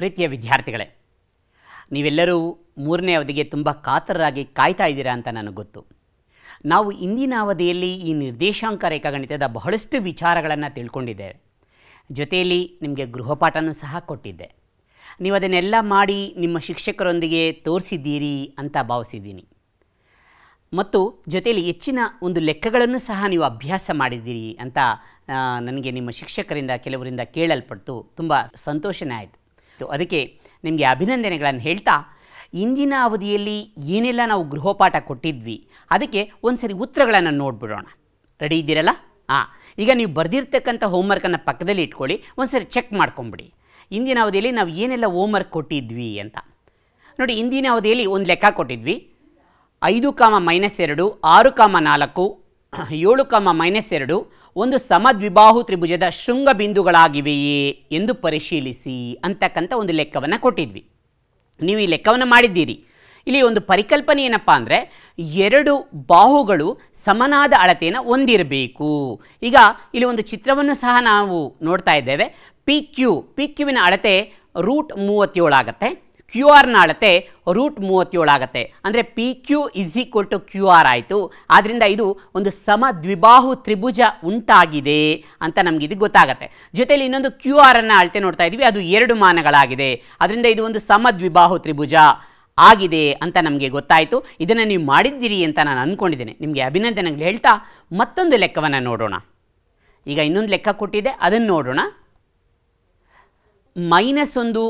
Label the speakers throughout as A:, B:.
A: ಪ್ರೀತಿಯ ವಿದ್ಯಾರ್ಥಿಗಳೇ ನೀವೆಲ್ಲರೂ ಮೂರನೇ ಅವಧಿಗೆ ತುಂಬ ಕಾತರರಾಗಿ ಕಾಯ್ತಾ ಇದ್ದೀರಾ ಅಂತ ನನಗೆ ಗೊತ್ತು ನಾವು ಇಂದಿನ ಅವಧಿಯಲ್ಲಿ ಈ ನಿರ್ದೇಶಾಂಕ ರೇಖಾಗಣಿತದ ಬಹಳಷ್ಟು ವಿಚಾರಗಳನ್ನು ತಿಳ್ಕೊಂಡಿದ್ದೇವೆ ಜೊತೆಯಲ್ಲಿ ನಿಮಗೆ ಗೃಹಪಾಠನೂ ಸಹ ಕೊಟ್ಟಿದ್ದೆ ನೀವು ಅದನ್ನೆಲ್ಲ ಮಾಡಿ ನಿಮ್ಮ ಶಿಕ್ಷಕರೊಂದಿಗೆ ತೋರಿಸಿದ್ದೀರಿ ಅಂತ ಭಾವಿಸಿದ್ದೀನಿ ಮತ್ತು ಜೊತೆಯಲ್ಲಿ ಹೆಚ್ಚಿನ ಒಂದು ಲೆಕ್ಕಗಳನ್ನು ಸಹ ನೀವು ಅಭ್ಯಾಸ ಮಾಡಿದ್ದೀರಿ ಅಂತ ನನಗೆ ನಿಮ್ಮ ಶಿಕ್ಷಕರಿಂದ ಕೆಲವರಿಂದ ಕೇಳಲ್ಪಟ್ಟು ತುಂಬ ಸಂತೋಷನೇ ಆಯಿತು ಅದಕ್ಕೆ ನಿಮಗೆ ಅಭಿನಂದನೆಗಳನ್ನು ಹೇಳ್ತಾ ಇಂದಿನ ಅವಧಿಯಲ್ಲಿ ಏನೆಲ್ಲ ನಾವು ಗೃಹಪಾಠ ಕೊಟ್ಟಿದ್ವಿ ಅದಕ್ಕೆ ಒಂದು ಸರಿ ಉತ್ತರಗಳನ್ನು ನೋಡಿಬಿಡೋಣ ರೆಡಿ ಇದ್ದೀರಲ್ಲ ಹಾಂ ಈಗ ನೀವು ಬರೆದಿರ್ತಕ್ಕಂಥ ಹೋಮ್ವರ್ಕನ್ನು ಪಕ್ಕದಲ್ಲಿ ಇಟ್ಕೊಳ್ಳಿ ಒಂದು ಸರಿ ಚೆಕ್ ಮಾಡ್ಕೊಂಬಿಡಿ ಇಂದಿನ ಅವಧಿಯಲ್ಲಿ ನಾವು ಏನೆಲ್ಲ ಹೋಮ್ವರ್ಕ್ ಕೊಟ್ಟಿದ್ವಿ ಅಂತ ನೋಡಿ ಇಂದಿನ ಅವಧಿಯಲ್ಲಿ ಒಂದು ಲೆಕ್ಕ ಕೊಟ್ಟಿದ್ವಿ ಐದು ಕಾಮ ಮೈನಸ್ ಎರಡು ಆರು ಕಾಮ ನಾಲ್ಕು ಏಳು ಕಮ ಮೈನಸ್ ಎರಡು ಒಂದು ಸಮದ್ವಿಬಾಹು ತ್ರಿಭುಜದ ಶೃಂಗ ಬಿಂದುಗಳಾಗಿವೆಯೇ ಎಂದು ಪರಿಶೀಲಿಸಿ ಅಂತಕ್ಕಂಥ ಒಂದು ಲೆಕ್ಕವನ್ನು ಕೊಟ್ಟಿದ್ವಿ ನೀವು ಈ ಲೆಕ್ಕವನ್ನು ಮಾಡಿದ್ದೀರಿ ಇಲ್ಲಿ ಒಂದು ಪರಿಕಲ್ಪನೆ ಏನಪ್ಪ ಅಂದರೆ ಎರಡು ಬಾಹುಗಳು ಸಮನಾದ ಅಳತೆಯನ್ನು ಹೊಂದಿರಬೇಕು ಈಗ ಇಲ್ಲಿ ಒಂದು ಚಿತ್ರವನ್ನು ಸಹ ನಾವು ನೋಡ್ತಾ ಇದ್ದೇವೆ ಪಿ ಕ್ಯೂ ಪಿ ಕ್ಯೂವಿನ ಅಳತೆ ರೂಟ್ ಮೂವತ್ತೇಳು ಆಗುತ್ತೆ ಕ್ಯೂ ಆರ್ನ ಅಳತೆ ರೂಟ್ ಮೂವತ್ತೇಳಾಗತ್ತೆ ಅಂದರೆ P Q is equal to Q R ಆಯಿತು ಆದ್ದರಿಂದ ಇದು ಒಂದು ಸಮ ದ್ವಿಬಾಹು ತ್ರಿಭುಜ ಉಂಟಾಗಿದೆ ಅಂತ ನಮಗೆ ಇದು ಗೊತ್ತಾಗುತ್ತೆ ಜೊತೆಯಲ್ಲಿ ಇನ್ನೊಂದು ಕ್ಯೂ ಆರನ್ನು ಅಳತೆ ನೋಡ್ತಾ ಇದ್ವಿ ಅದು ಎರಡು ಮಾನಗಳಾಗಿದೆ ಅದರಿಂದ ಇದು ಒಂದು ಸಮ ದ್ವಿಬಾಹು ತ್ರಿಭುಜ ಆಗಿದೆ ಅಂತ ನಮಗೆ ಗೊತ್ತಾಯಿತು ಇದನ್ನು ನೀವು ಮಾಡಿದ್ದೀರಿ ಅಂತ ನಾನು ಅಂದ್ಕೊಂಡಿದ್ದೇನೆ ನಿಮಗೆ ಅಭಿನಂದನೆಗಳು ಹೇಳ್ತಾ ಮತ್ತೊಂದು ಲೆಕ್ಕವನ್ನು ನೋಡೋಣ ಈಗ ಇನ್ನೊಂದು ಲೆಕ್ಕ ಕೊಟ್ಟಿದೆ ಅದನ್ನು ನೋಡೋಣ ಮೈನಸ್ ಒಂದು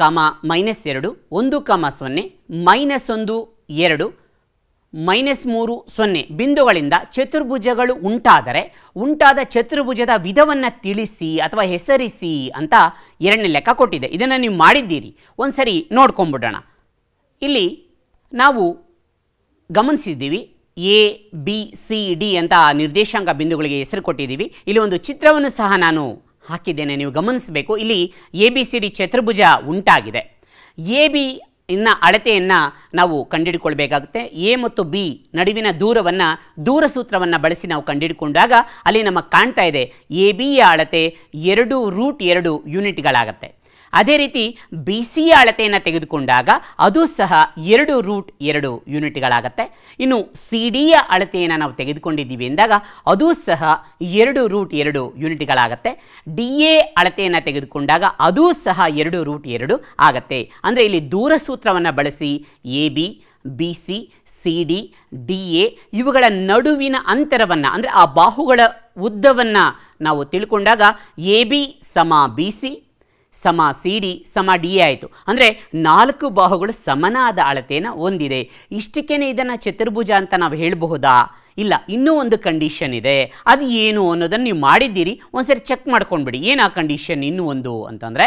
A: ಕಮ ಮೈನಸ್ ಎರಡು ಒಂದು ಕಮ ಸೊನ್ನೆ ಮೈನಸ್ ಒಂದು ಎರಡು ಮೈನಸ್ ಮೂರು ಸೊನ್ನೆ ಬಿಂದುಗಳಿಂದ ಚತುರ್ಭುಜಗಳು ಉಂಟಾದರೆ ಉಂಟಾದ ಚತುರ್ಭುಜದ ವಿಧವನ್ನು ತಿಳಿಸಿ ಅಥವಾ ಹೆಸರಿಸಿ ಅಂತ ಎರಡನೇ ಲೆಕ್ಕ ಕೊಟ್ಟಿದೆ ಇದನ್ನು ನೀವು ಮಾಡಿದ್ದೀರಿ ಒಂದು ಸರಿ ನೋಡ್ಕೊಂಬಿಡೋಣ ಇಲ್ಲಿ ನಾವು ಗಮನಿಸಿದ್ದೀವಿ ಎ ಬಿ ಸಿ ಡಿ ಅಂತ ನಿರ್ದೇಶಾಂಕ ಬಿಂದುಗಳಿಗೆ ಹೆಸರು ಕೊಟ್ಟಿದ್ದೀವಿ ಇಲ್ಲಿ ಒಂದು ಚಿತ್ರವನ್ನು ಸಹ ನಾನು ಹಾಕಿದ್ದೇನೆ ನೀವು ಗಮನಿಸಬೇಕು ಇಲ್ಲಿ ಎ ಬಿ ಸಿ ಡಿ ಚತುರ್ಭುಜ ಉಂಟಾಗಿದೆ ಎ ಬಿ ಇನ್ನ ಅಳತೆಯನ್ನು ನಾವು ಕಂಡುಹಿಡ್ಕೊಳ್ಬೇಕಾಗುತ್ತೆ ಎ ಮತ್ತು ಬಿ ನಡುವಿನ ದೂರವನ್ನು ದೂರ ಬಳಸಿ ನಾವು ಕಂಡುಹಿಡ್ಕೊಂಡಾಗ ಅಲ್ಲಿ ನಮಗೆ ಕಾಣ್ತಾ ಇದೆ ಎ ಬಿಯ ಅಳತೆ ಎರಡು ರೂಟ್ ಎರಡು ಯೂನಿಟ್ಗಳಾಗತ್ತೆ ಅದೇ ರೀತಿ ಬಿ ಸಿಯ e ಅಳತೆಯನ್ನು ತೆಗೆದುಕೊಂಡಾಗ ಅದು ಸಹ ಎರಡು ರೂಟ್ ಎರಡು ಯೂನಿಟ್ಗಳಾಗತ್ತೆ ಇನ್ನು ಸಿ ಡಿಯ ಅಳತೆಯನ್ನು ನಾವು ತೆಗೆದುಕೊಂಡಿದ್ದೀವಿ ಅಂದಾಗ ಅದು ಸಹ ಎರಡು ರೂಟ್ ಎರಡು ಯೂನಿಟ್ಗಳಾಗತ್ತೆ ಡಿ ಎ ಅಳತೆಯನ್ನು ತೆಗೆದುಕೊಂಡಾಗ ಅದು ಸಹ ಎರಡು ರೂಟ್ ಎರಡು ಆಗತ್ತೆ ಅಂದರೆ ಇಲ್ಲಿ ದೂರ ಬಳಸಿ A B B C C D D A ಇವುಗಳ ನಡುವಿನ ಅಂತರವನ್ನು ಅಂದರೆ ಆ ಬಾಹುಗಳ ಉದ್ದವನ್ನು ನಾವು ತಿಳ್ಕೊಂಡಾಗ ಎ ಬಿ ಸಮ ಬಿ ಸಿ ಸಮ ಸಿ ಡಿ ಸಮ ಡಿ ಎ ಆಯಿತು ಅಂದರೆ ನಾಲ್ಕು ಬಾಹುಗಳು ಸಮನಾದ ಅಳತೆಯನ್ನು ಹೊಂದಿದೆ ಇಷ್ಟಕ್ಕೇ ಇದನ್ನು ಚತುರ್ಭುಜ ಅಂತ ನಾವು ಹೇಳಬಹುದಾ ಇಲ್ಲ ಇನ್ನೂ ಒಂದು ಕಂಡೀಷನ್ ಇದೆ ಅದು ಏನು ಅನ್ನೋದನ್ನು ನೀವು ಮಾಡಿದ್ದೀರಿ ಒಂದ್ಸರಿ ಚೆಕ್ ಮಾಡ್ಕೊಂಡ್ಬಿಡಿ ಏನು ಆ ಕಂಡೀಷನ್ ಇನ್ನೂ ಒಂದು ಅಂತಂದರೆ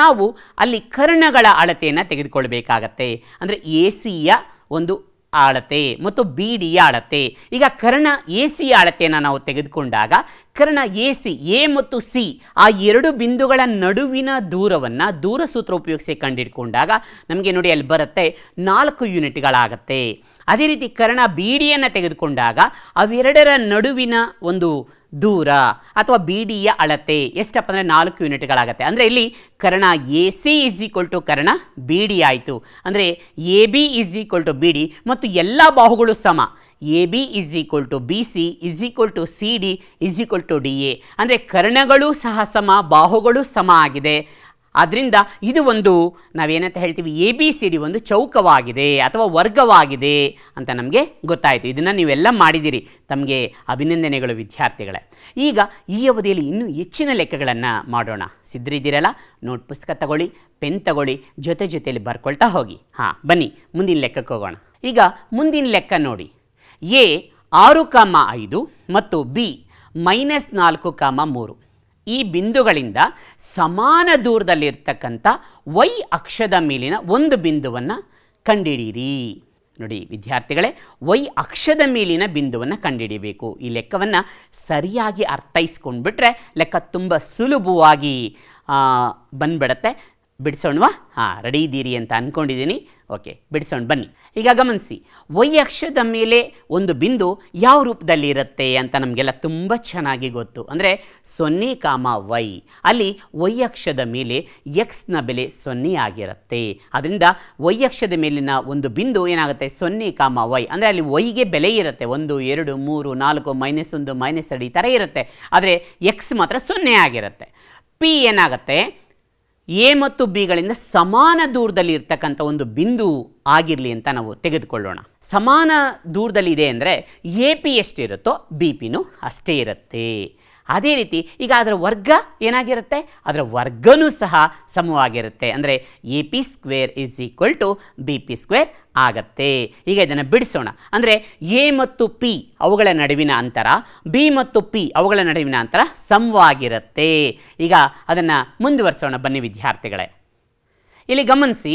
A: ನಾವು ಅಲ್ಲಿ ಕರ್ಣಗಳ ಅಳತೆಯನ್ನು ತೆಗೆದುಕೊಳ್ಬೇಕಾಗತ್ತೆ ಅಂದರೆ ಎ ಸಿಯ ಒಂದು ಅಳತೆ ಮತ್ತು ಬಿ ಡಿ ಅಳತೆ ಈಗ ಕರ್ಣ ಎ ಸಿ ಅಳತೆಯನ್ನು ನಾವು ತೆಗೆದುಕೊಂಡಾಗ ಕರ್ಣ ಎ ಸಿ ಎ ಮತ್ತು ಸಿ ಆ ಎರಡು ಬಿಂದುಗಳ ನಡುವಿನ ದೂರವನ್ನು ದೂರ ಸೂತ್ರ ಉಪಯೋಗಿಸಿ ಕಂಡಿಡ್ಕೊಂಡಾಗ ನಮಗೆ ನೋಡಿ ಅಲ್ಲಿ ಬರುತ್ತೆ ನಾಲ್ಕು ಯೂನಿಟ್ಗಳಾಗತ್ತೆ ಅದೇ ರೀತಿ ಕರ್ಣ ಬೀಡಿಯನ್ನು ತೆಗೆದುಕೊಂಡಾಗ ಅವೆರಡರ ನಡುವಿನ ಒಂದು ದೂರ ಅಥವಾ ಬಿಡಿಯ ಅಳತೆ ಎಷ್ಟಪ್ಪ ಅಂದರೆ ನಾಲ್ಕು ಯೂನಿಟ್ಗಳಾಗತ್ತೆ ಅಂದರೆ ಇಲ್ಲಿ ಕರ್ಣ A C is equal to ಕರ್ಣ ಬಿ ಡಿ ಆಯಿತು ಅಂದರೆ A B is equal to B D ಮತ್ತು ಎಲ್ಲ ಬಾಹುಗಳು ಸಮ A B is equal to B C is equal to C D is equal to D A ಅಂದರೆ ಕರ್ಣಗಳು ಸಹ ಸಮ ಬಾಹುಗಳು ಸಮ ಆಗಿದೆ ಆದ್ದರಿಂದ ಇದು ಒಂದು ನಾವೇನಂತ ಹೇಳ್ತೀವಿ ಎ ಬಿ ಸಿ ಡಿ ಒಂದು ಚೌಕವಾಗಿದೆ ಅಥವಾ ವರ್ಗವಾಗಿದೆ ಅಂತ ನಮಗೆ ಗೊತ್ತಾಯಿತು ಇದನ್ನು ನೀವೆಲ್ಲ ಮಾಡಿದ್ದೀರಿ ತಮಗೆ ಅಭಿನಂದನೆಗಳು ವಿದ್ಯಾರ್ಥಿಗಳೇ ಈಗ ಈ ಅವಧಿಯಲ್ಲಿ ಇನ್ನೂ ಹೆಚ್ಚಿನ ಲೆಕ್ಕಗಳನ್ನು ಮಾಡೋಣ ಸಿದ್ಧರಿದ್ದೀರಲ್ಲ ನೋಟ್ ಪುಸ್ತಕ ತಗೊಳ್ಳಿ ಪೆನ್ ತಗೊಳ್ಳಿ ಜೊತೆ ಜೊತೆಯಲ್ಲಿ ಬರ್ಕೊಳ್ತಾ ಹೋಗಿ ಹಾಂ ಬನ್ನಿ ಮುಂದಿನ ಲೆಕ್ಕಕ್ಕೆ ಹೋಗೋಣ ಈಗ ಮುಂದಿನ ಲೆಕ್ಕ ನೋಡಿ ಎ ಆರು ಕಾಮ ಐದು ಮತ್ತು ಬಿ ಮೈನಸ್ ನಾಲ್ಕು ಕಾಮ ಮೂರು ಈ ಬಿಂದುಗಳಿಂದ ಸಮಾನ ದೂರದಲ್ಲಿರ್ತಕ್ಕಂಥ ವೈ ಅಕ್ಷದ ಮೇಲಿನ ಒಂದು ಬಿಂದುವನ್ನು ಕಂಡಿಡೀರಿ ನೋಡಿ ವಿದ್ಯಾರ್ಥಿಗಳೇ ವೈ ಅಕ್ಷದ ಮೇಲಿನ ಬಿಂದುವನ್ನು ಕಂಡುಹಿಡಿಬೇಕು ಈ ಲೆಕ್ಕವನ್ನು ಸರಿಯಾಗಿ ಅರ್ಥೈಸ್ಕೊಂಡ್ಬಿಟ್ರೆ ಲೆಕ್ಕ ತುಂಬ ಸುಲಭವಾಗಿ ಬಂದ್ಬಿಡತ್ತೆ ಬಿಡಿಸೋಣವಾ ಹಾಂ ರೆಡಿ ಇದ್ದೀರಿ ಅಂತ ಅಂದ್ಕೊಂಡಿದ್ದೀನಿ ಓಕೆ ಬಿಡಿಸೋಣ ಬನ್ನಿ ಈಗ ಗಮನಿಸಿ ವೈ ಅಕ್ಷದ ಮೇಲೆ ಒಂದು ಬಿಂದು ಯಾವ ರೂಪದಲ್ಲಿ ಇರುತ್ತೆ ಅಂತ ನಮಗೆಲ್ಲ ತುಂಬ ಚೆನ್ನಾಗಿ ಗೊತ್ತು ಅಂದರೆ ಸೊನ್ನೆ ಕಾಮ ವೈ ಅಲ್ಲಿ ವೈ ಅಕ್ಷದ ಮೇಲೆ ಎಕ್ಸ್ನ ಬೆಲೆ ಸೊನ್ನೆ ಆಗಿರುತ್ತೆ ಅದರಿಂದ ವೈ ಅಕ್ಷದ ಮೇಲಿನ ಒಂದು ಬಿಂದು ಏನಾಗುತ್ತೆ ಸೊನ್ನೆ ಕಾಮ ವೈ ಅಂದರೆ ಅಲ್ಲಿ ವೈಗೆ ಬೆಲೆ ಇರುತ್ತೆ ಒಂದು ಎರಡು ಮೂರು ನಾಲ್ಕು ಮೈನಸ್ ಒಂದು ಮೈನಸ್ ಎರಡು ಈ ಥರ ಇರುತ್ತೆ ಆದರೆ ಎಕ್ಸ್ ಮಾತ್ರ ಸೊನ್ನೆ ಆಗಿರುತ್ತೆ ಪಿ ಏನಾಗುತ್ತೆ ಎ ಮತ್ತು ಬಿಗಳಿಂದ ಸಮಾನ ದೂರದಲ್ಲಿ ಇರ್ತಕ್ಕಂಥ ಒಂದು ಬಿಂದು ಆಗಿರಲಿ ಅಂತ ನಾವು ತೆಗೆದುಕೊಳ್ಳೋಣ ಸಮಾನ ದೂರದಲ್ಲಿ ಇದೆ ಅಂದರೆ ಎ ಪಿ ಎಷ್ಟಿರುತ್ತೋ ಬಿ ಪಿನೂ ಅಷ್ಟೇ ಇರುತ್ತೆ ಅದೇ ರೀತಿ ಈಗ ಅದರ ವರ್ಗ ಏನಾಗಿರುತ್ತೆ ಅದರ ವರ್ಗನೂ ಸಹ ಸಮವಾಗಿರುತ್ತೆ ಅಂದರೆ A P square is equal to B P square ಆಗತ್ತೆ ಈಗ ಇದನ್ನು ಬಿಡಿಸೋಣ ಅಂದರೆ ಎ ಮತ್ತು ಪಿ ಅವುಗಳ ನಡುವಿನ ಅಂತರ ಬಿ ಮತ್ತು ಪಿ ಅವುಗಳ ನಡುವಿನ ಅಂತರ ಸಮವಾಗಿರುತ್ತೆ ಈಗ ಅದನ್ನು ಮುಂದುವರಿಸೋಣ ಬನ್ನಿ ವಿದ್ಯಾರ್ಥಿಗಳೇ ಇಲ್ಲಿ ಗಮನಿಸಿ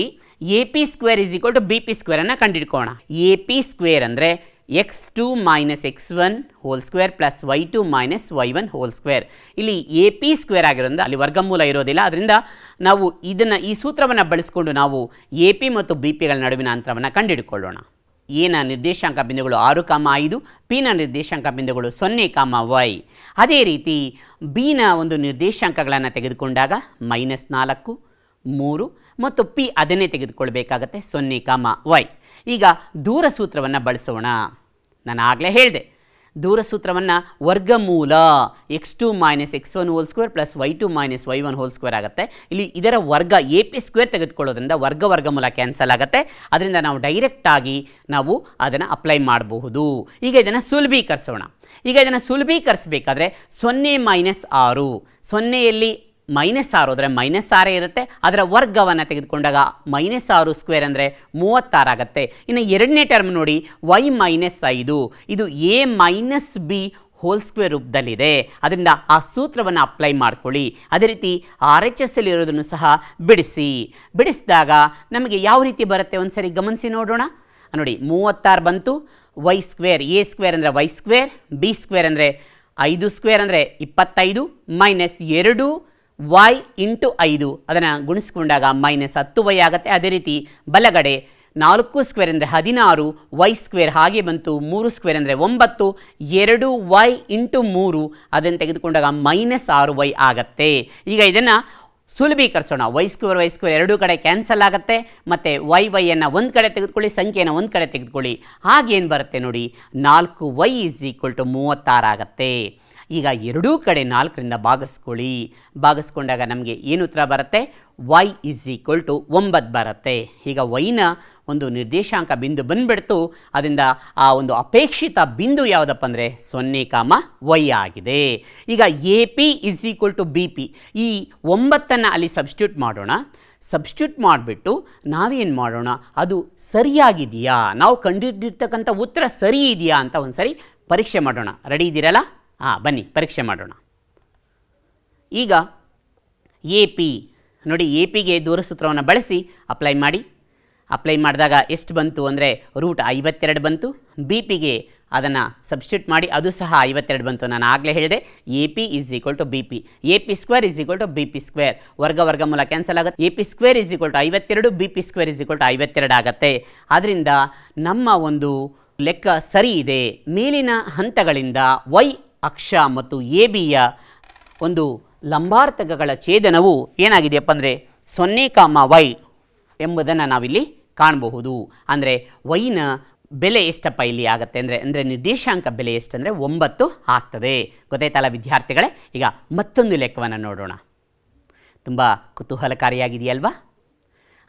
A: A P square is equal to B P ಸ್ಕ್ವೇರನ್ನು ಕಂಡುಹಿಡ್ಕೋಣ ಎ ಪಿ ಸ್ಕ್ವೇರ್ ಅಂದರೆ x2 minus X one whole square plus Y two minus Y one whole square ಇಲ್ಲಿ ಎ ಪಿ ಸ್ಕ್ವೇರ್ ಆಗಿರೋದ್ರಿಂದ ಅಲ್ಲಿ ವರ್ಗಮೂಲ ಇರೋದಿಲ್ಲ ಅದರಿಂದ ನಾವು ಇದನ್ನು ಈ ಸೂತ್ರವನ್ನು ಬಳಸ್ಕೊಂಡು ನಾವು ಎ ಪಿ ಮತ್ತು ಬಿ ಪಿಗಳ ನಡುವಿನ ಅಂತರವನ್ನು ಕಂಡುಹಿಡ್ಕೊಳ್ಳೋಣ ಎನ ನಿರ್ದೇಶಾಂಕ ಬಿಂದುಗಳು ಆರು ಕಾಮ ಐದು ಪಿನ ನಿರ್ದೇಶಾಂಕ ಬಿಂದುಗಳು ಸೊನ್ನೆ ಕಾಮ ವೈ ಅದೇ ರೀತಿ ಬಿನ ಒಂದು ನಿರ್ದೇಶಾಂಕಗಳನ್ನು ತೆಗೆದುಕೊಂಡಾಗ ಮೈನಸ್ ನಾಲ್ಕು ಮೂರು ಮತ್ತು ಪಿ ಅದನ್ನೇ ತೆಗೆದುಕೊಳ್ಬೇಕಾಗತ್ತೆ ಸೊನ್ನೆ ಕಾಮ ವೈ ಈಗ ದೂರಸೂತ್ರವನ್ನು ಬಳಸೋಣ ನಾನು ಆಗಲೇ ಹೇಳಿದೆ ದೂರಸೂತ್ರವನ್ನು ವರ್ಗಮೂಲ x two minus X one whole square plus Y two minus Y one whole square ಆಗುತ್ತೆ ಇಲ್ಲಿ ಇದರ ವರ್ಗ ಎ ಪಿ ಸ್ಕ್ವೇರ್ ತೆಗೆದುಕೊಳ್ಳೋದ್ರಿಂದ ವರ್ಗ ವರ್ಗಮೂಲ ಕ್ಯಾನ್ಸಲ್ ಆಗುತ್ತೆ ಅದರಿಂದ ನಾವು ಡೈರೆಕ್ಟಾಗಿ ನಾವು ಅದನ್ನು ಅಪ್ಲೈ ಮಾಡಬಹುದು ಈಗ ಇದನ್ನು ಸುಲಭೀಕರಿಸೋಣ ಈಗ ಇದನ್ನು ಸುಲಭೀಕರಿಸಬೇಕಾದ್ರೆ ಸೊನ್ನೆ ಮೈನಸ್ ಆರು ಸೊನ್ನೆಯಲ್ಲಿ ಮೈನಸ್ ಆರು ಅಂದರೆ ಮೈನಸ್ ಆರೇ ಇರುತ್ತೆ ಅದರ ವರ್ಗವನ್ನು ತೆಗೆದುಕೊಂಡಾಗ ಮೈನಸ್ ಆರು ಸ್ಕ್ವೇರ್ ಅಂದರೆ ಮೂವತ್ತಾರು ಆಗುತ್ತೆ ಇನ್ನು ಎರಡನೇ ಟರ್ಮ್ ನೋಡಿ ವೈ ಮೈನಸ್ ಐದು ಇದು A minus B whole square ರೂಪದಲ್ಲಿದೆ ಅದರಿಂದ ಆ ಸೂತ್ರವನ್ನು ಅಪ್ಲೈ ಮಾಡ್ಕೊಳ್ಳಿ ಅದೇ ರೀತಿ ಆರ್ ಎಚ್ ಎಸ್ ಇರೋದನ್ನು ಸಹ ಬಿಡಿಸಿ ಬಿಡಿಸಿದಾಗ ನಮಗೆ ಯಾವ ರೀತಿ ಬರುತ್ತೆ ಒಂದು ಸರಿ ಗಮನಿಸಿ ನೋಡೋಣ ನೋಡಿ ಮೂವತ್ತಾರು ಬಂತು ವೈ ಸ್ಕ್ವೇರ್ ಎ ಸ್ಕ್ವೇರ್ ಅಂದರೆ ವೈ ಸ್ಕ್ವೇರ್ ಬಿ ಸ್ಕ್ವೇರ್ ಅಂದರೆ ಐದು ಸ್ಕ್ವೇರ್ ಅಂದರೆ ಇಪ್ಪತ್ತೈದು ಮೈನಸ್ ಎರಡು ವೈ ಇಂಟು ಐದು ಅದನ್ನು ಗುಣಿಸ್ಕೊಂಡಾಗ ಮೈನಸ್ ಹತ್ತು ವೈ ಆಗುತ್ತೆ ಅದೇ ರೀತಿ ಬಲಗಡೆ ನಾಲ್ಕು ಸ್ಕ್ವೇರ್ ಅಂದರೆ ಹದಿನಾರು ವೈ ಸ್ಕ್ವೇರ್ ಹಾಗೆ ಬಂತು ಮೂರು ಸ್ಕ್ವೇರ್ ಅಂದರೆ ಒಂಬತ್ತು ಎರಡು ವೈ ಇಂಟು ಮೂರು ಅದನ್ನು ತೆಗೆದುಕೊಂಡಾಗ ಮೈನಸ್ ಆರು ವೈ ಆಗತ್ತೆ ಈಗ ಇದನ್ನು ಸುಲಭೀಕರಿಸೋಣ ವೈ ಸ್ಕ್ವೇರ್ ವೈ ಸ್ಕ್ವೇರ್ ಎರಡೂ ಕಡೆ ಕ್ಯಾನ್ಸಲ್ ಆಗುತ್ತೆ ಮತ್ತು ವೈ ವೈಯನ್ನು ಒಂದು ಕಡೆ ತೆಗೆದುಕೊಳ್ಳಿ ಸಂಖ್ಯೆಯನ್ನು ಒಂದು ಕಡೆ ತೆಗೆದುಕೊಳ್ಳಿ ಹಾಗೇನು ಬರುತ್ತೆ ನೋಡಿ ನಾಲ್ಕು ವೈ ಈಸ್ ಈಕ್ವಲ್ ಟು ಮೂವತ್ತಾರು ಆಗುತ್ತೆ ಈಗ ಎರಡೂ ಕಡೆ ನಾಲ್ಕರಿಂದ ಭಾಗಿಸ್ಕೊಳ್ಳಿ ಭಾಗಿಸ್ಕೊಂಡಾಗ ನಮಗೆ ಏನು ಉತ್ತರ ಬರುತ್ತೆ ವೈ ಇಸ್ ಈಕ್ವಲ್ ಟು ಒಂಬತ್ತು ಬರುತ್ತೆ ಈಗ ವೈನ ಒಂದು ನಿರ್ದೇಶಾಂಕ ಬಿಂದು ಬಂದುಬಿಡ್ತು ಅದರಿಂದ ಆ ಒಂದು ಅಪೇಕ್ಷಿತ ಬಿಂದು ಯಾವುದಪ್ಪ ಅಂದರೆ ಸೊನ್ನೆ ಕಾಮ ವೈ ಆಗಿದೆ ಈಗ A P is equal to B P ಈ ಒಂಬತ್ತನ್ನು ಅಲ್ಲಿ ಸಬ್ಸ್ಟ್ಯೂಟ್ ಮಾಡೋಣ ಸಬ್ಸ್ಟ್ಯೂಟ್ ಮಾಡಿಬಿಟ್ಟು ನಾವೇನು ಮಾಡೋಣ ಅದು ಸರಿಯಾಗಿದೆಯಾ ನಾವು ಕಂಡುಹಿಡಿದಿರ್ತಕ್ಕಂಥ ಉತ್ತರ ಸರಿ ಇದೆಯಾ ಅಂತ ಒಂದು ಸರಿ ಪರೀಕ್ಷೆ ಮಾಡೋಣ ರೆಡಿ ಇದ್ದೀರಲ್ಲ ಹಾಂ ಬನ್ನಿ ಪರೀಕ್ಷೆ ಮಾಡೋಣ ಈಗ ಎ ಪಿ ನೋಡಿ ಎ ಪಿಗೆ ದೂರಸೂತ್ರವನ್ನು ಬಳಸಿ ಅಪ್ಲೈ ಮಾಡಿ ಅಪ್ಲೈ ಮಾಡಿದಾಗ ಎಷ್ಟು ಬಂತು ಅಂದರೆ ರೂಟ್ ಐವತ್ತೆರಡು ಬಂತು ಬಿ ಪಿಗೆ ಅದನ್ನು ಸಬ್ಸ್ಟ್ಯೂಟ್ ಮಾಡಿ ಅದು ಸಹ ಐವತ್ತೆರಡು ಬಂತು ನಾನು ಆಗಲೇ ಹೇಳಿದೆ A P is equal to B P A P square is equal to B P square ವರ್ಗ ವರ್ಗ ಮೂಲ ಕ್ಯಾನ್ಸಲ್ ಆಗುತ್ತೆ A P square is equal to ಐವತ್ತೆರಡು B P square is equal to ಐವತ್ತೆರಡು ಆಗುತ್ತೆ ಆದ್ದರಿಂದ ನಮ್ಮ ಒಂದು ಲೆಕ್ಕ ಸರಿ ಇದೆ ಮೇಲಿನ ಹಂತಗಳಿಂದ ವೈ ಅಕ್ಷ ಮತ್ತು ಎ ಬಿಯ ಒಂದು ಲಂಬಾರ್ಥಕಗಳ ಛೇದನವು ಏನಾಗಿದೆಯಪ್ಪ ಅಂದರೆ ಸೊನ್ನೆ ಕಾಮ ವೈ ಎಂಬುದನ್ನು ನಾವಿಲ್ಲಿ ಕಾಣಬಹುದು ಅಂದರೆ ವೈನ ಬೆಲೆ ಎಷ್ಟಪ್ಪ ಇಲ್ಲಿ ಆಗುತ್ತೆ ಅಂದರೆ ಅಂದರೆ ನಿರ್ದೇಶಾಂಕ ಬೆಲೆ ಎಷ್ಟಂದರೆ ಒಂಬತ್ತು ಆಗ್ತದೆ ಗೊತ್ತಾಯ್ತಲ್ಲ ವಿದ್ಯಾರ್ಥಿಗಳೇ ಈಗ ಮತ್ತೊಂದು ಲೆಕ್ಕವನ್ನು ನೋಡೋಣ ತುಂಬ ಕುತೂಹಲಕಾರಿಯಾಗಿದೆಯಲ್ವಾ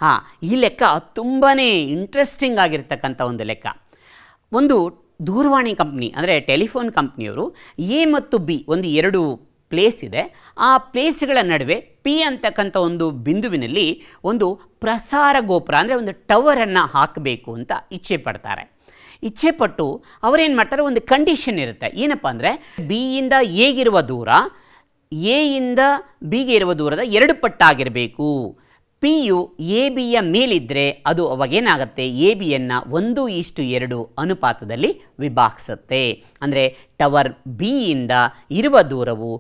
A: ಹಾಂ ಈ ಲೆಕ್ಕ ತುಂಬಾ ಇಂಟ್ರೆಸ್ಟಿಂಗ್ ಆಗಿರ್ತಕ್ಕಂಥ ಒಂದು ಲೆಕ್ಕ ಒಂದು ದೂರವಾಣಿ ಕಂಪ್ನಿ ಅಂದರೆ ಟೆಲಿಫೋನ್ ಕಂಪ್ನಿಯವರು ಎ ಮತ್ತು ಬಿ ಒಂದು ಎರಡು ಪ್ಲೇಸ್ ಇದೆ ಆ ಪ್ಲೇಸ್ಗಳ ನಡುವೆ ಪಿ ಅಂತಕ್ಕಂಥ ಒಂದು ಬಿಂದುವಿನಲ್ಲಿ ಒಂದು ಪ್ರಸಾರ ಗೋಪುರ ಅಂದರೆ ಒಂದು ಟವರನ್ನು ಹಾಕಬೇಕು ಅಂತ ಇಚ್ಛೆ ಪಡ್ತಾರೆ ಇಚ್ಛೆ ಪಟ್ಟು ಅವರೇನು ಮಾಡ್ತಾರೆ ಒಂದು ಕಂಡೀಷನ್ ಇರುತ್ತೆ ಏನಪ್ಪ ಅಂದರೆ ಬಿಯಿಂದ ಎಗಿರುವ ದೂರ ಎಯಿಂದ ಬಿಗೆ ಇರುವ ದೂರದ ಎರಡು ಪಟ್ಟಾಗಿರಬೇಕು ಪಿ ಯು ಎ ಬಿಯ ಮೇಲಿದ್ದರೆ ಅದು ಅವಾಗೇನಾಗುತ್ತೆ ಎ ಬಿಯನ್ನು ಒಂದು ಇಷ್ಟು ಎರಡು ಅನುಪಾತದಲ್ಲಿ ವಿಭಾಗಿಸುತ್ತೆ ಅಂದರೆ ಟವರ್ ಬಿಯಿಂದ ಇರುವ ದೂರವು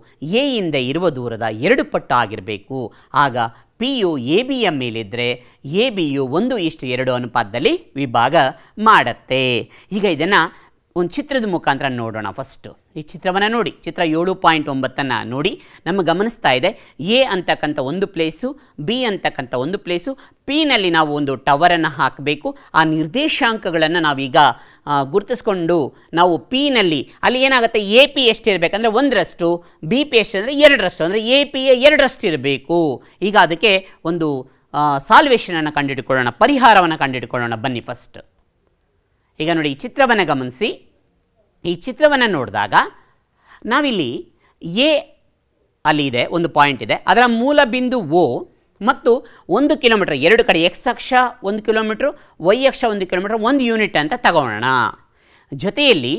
A: ಎಯಿಂದ ಇರುವ ದೂರದ ಎರಡು ಪಟ್ಟು ಆಗಿರಬೇಕು ಆಗ ಪಿ ಯು ಎ ಬಿಯ ಮೇಲಿದ್ದರೆ ಎ ಬಿಯು ಒಂದು ಇಷ್ಟು ಎರಡು ಅನುಪಾತದಲ್ಲಿ ವಿಭಾಗ ಮಾಡುತ್ತೆ ಈಗ ಇದನ್ನು ಒಂದು ಚಿತ್ರದ ಮುಖಾಂತರ ನೋಡೋಣ ಫಸ್ಟು ಈ ಚಿತ್ರವನ್ನು ನೋಡಿ ಚಿತ್ರ ಏಳು ಪಾಯಿಂಟ್ ಒಂಬತ್ತನ್ನು ನೋಡಿ ನಮ್ಮ ಗಮನಿಸ್ತಾ ಇದೆ ಎ ಅಂತಕ್ಕಂಥ ಒಂದು ಪ್ಲೇಸು ಬಿ ಅಂತಕ್ಕಂಥ ಒಂದು ಪ್ಲೇಸು ಪಿನಲ್ಲಿ ನಾವು ಒಂದು ಟವರನ್ನು ಹಾಕಬೇಕು ಆ ನಿರ್ದೇಶಾಂಕಗಳನ್ನು ನಾವೀಗ ಗುರುತಿಸ್ಕೊಂಡು ನಾವು ಪಿನಲ್ಲಿ ಅಲ್ಲಿ ಏನಾಗುತ್ತೆ ಎ ಪಿ ಎಷ್ಟಿರಬೇಕಂದ್ರೆ ಒಂದರಷ್ಟು ಬಿ ಪಿ ಎಷ್ಟು ಅಂದರೆ ಎರಡರಷ್ಟು ಅಂದರೆ ಎ ಪಿ ಎರಡರಷ್ಟು ಇರಬೇಕು ಈಗ ಅದಕ್ಕೆ ಒಂದು ಸಾಲ್ವೇಷನನ್ನು ಕಂಡುಹಿಡ್ಕೊಳ್ಳೋಣ ಪರಿಹಾರವನ್ನು ಕಂಡುಹಿಡ್ಕೊಳ್ಳೋಣ ಬನ್ನಿ ಫಸ್ಟ್ ಈಗ ನೋಡಿ ಈ ಚಿತ್ರವನ್ನು ಗಮನಿಸಿ ಈ ಚಿತ್ರವನ್ನು ನೋಡಿದಾಗ ನಾವಿಲ್ಲಿ ಎ ಅಲ್ಲಿ ಇದೆ ಒಂದು ಪಾಯಿಂಟ್ ಇದೆ ಅದರ ಮೂಲ ಬಿಂದು ಓ ಮತ್ತು ಒಂದು ಕಿಲೋಮೀಟ್ರ್ ಎರಡು ಕಡೆ ಎಕ್ಸ್ ಅಕ್ಷ ಒಂದು ಕಿಲೋಮೀಟ್ರ್ ವೈ ಅಕ್ಷ ಒಂದು ಕಿಲೋಮೀಟ್ರ್ ಒಂದು ಯೂನಿಟ್ ಅಂತ ತಗೋಣ ಜೊತೆಯಲ್ಲಿ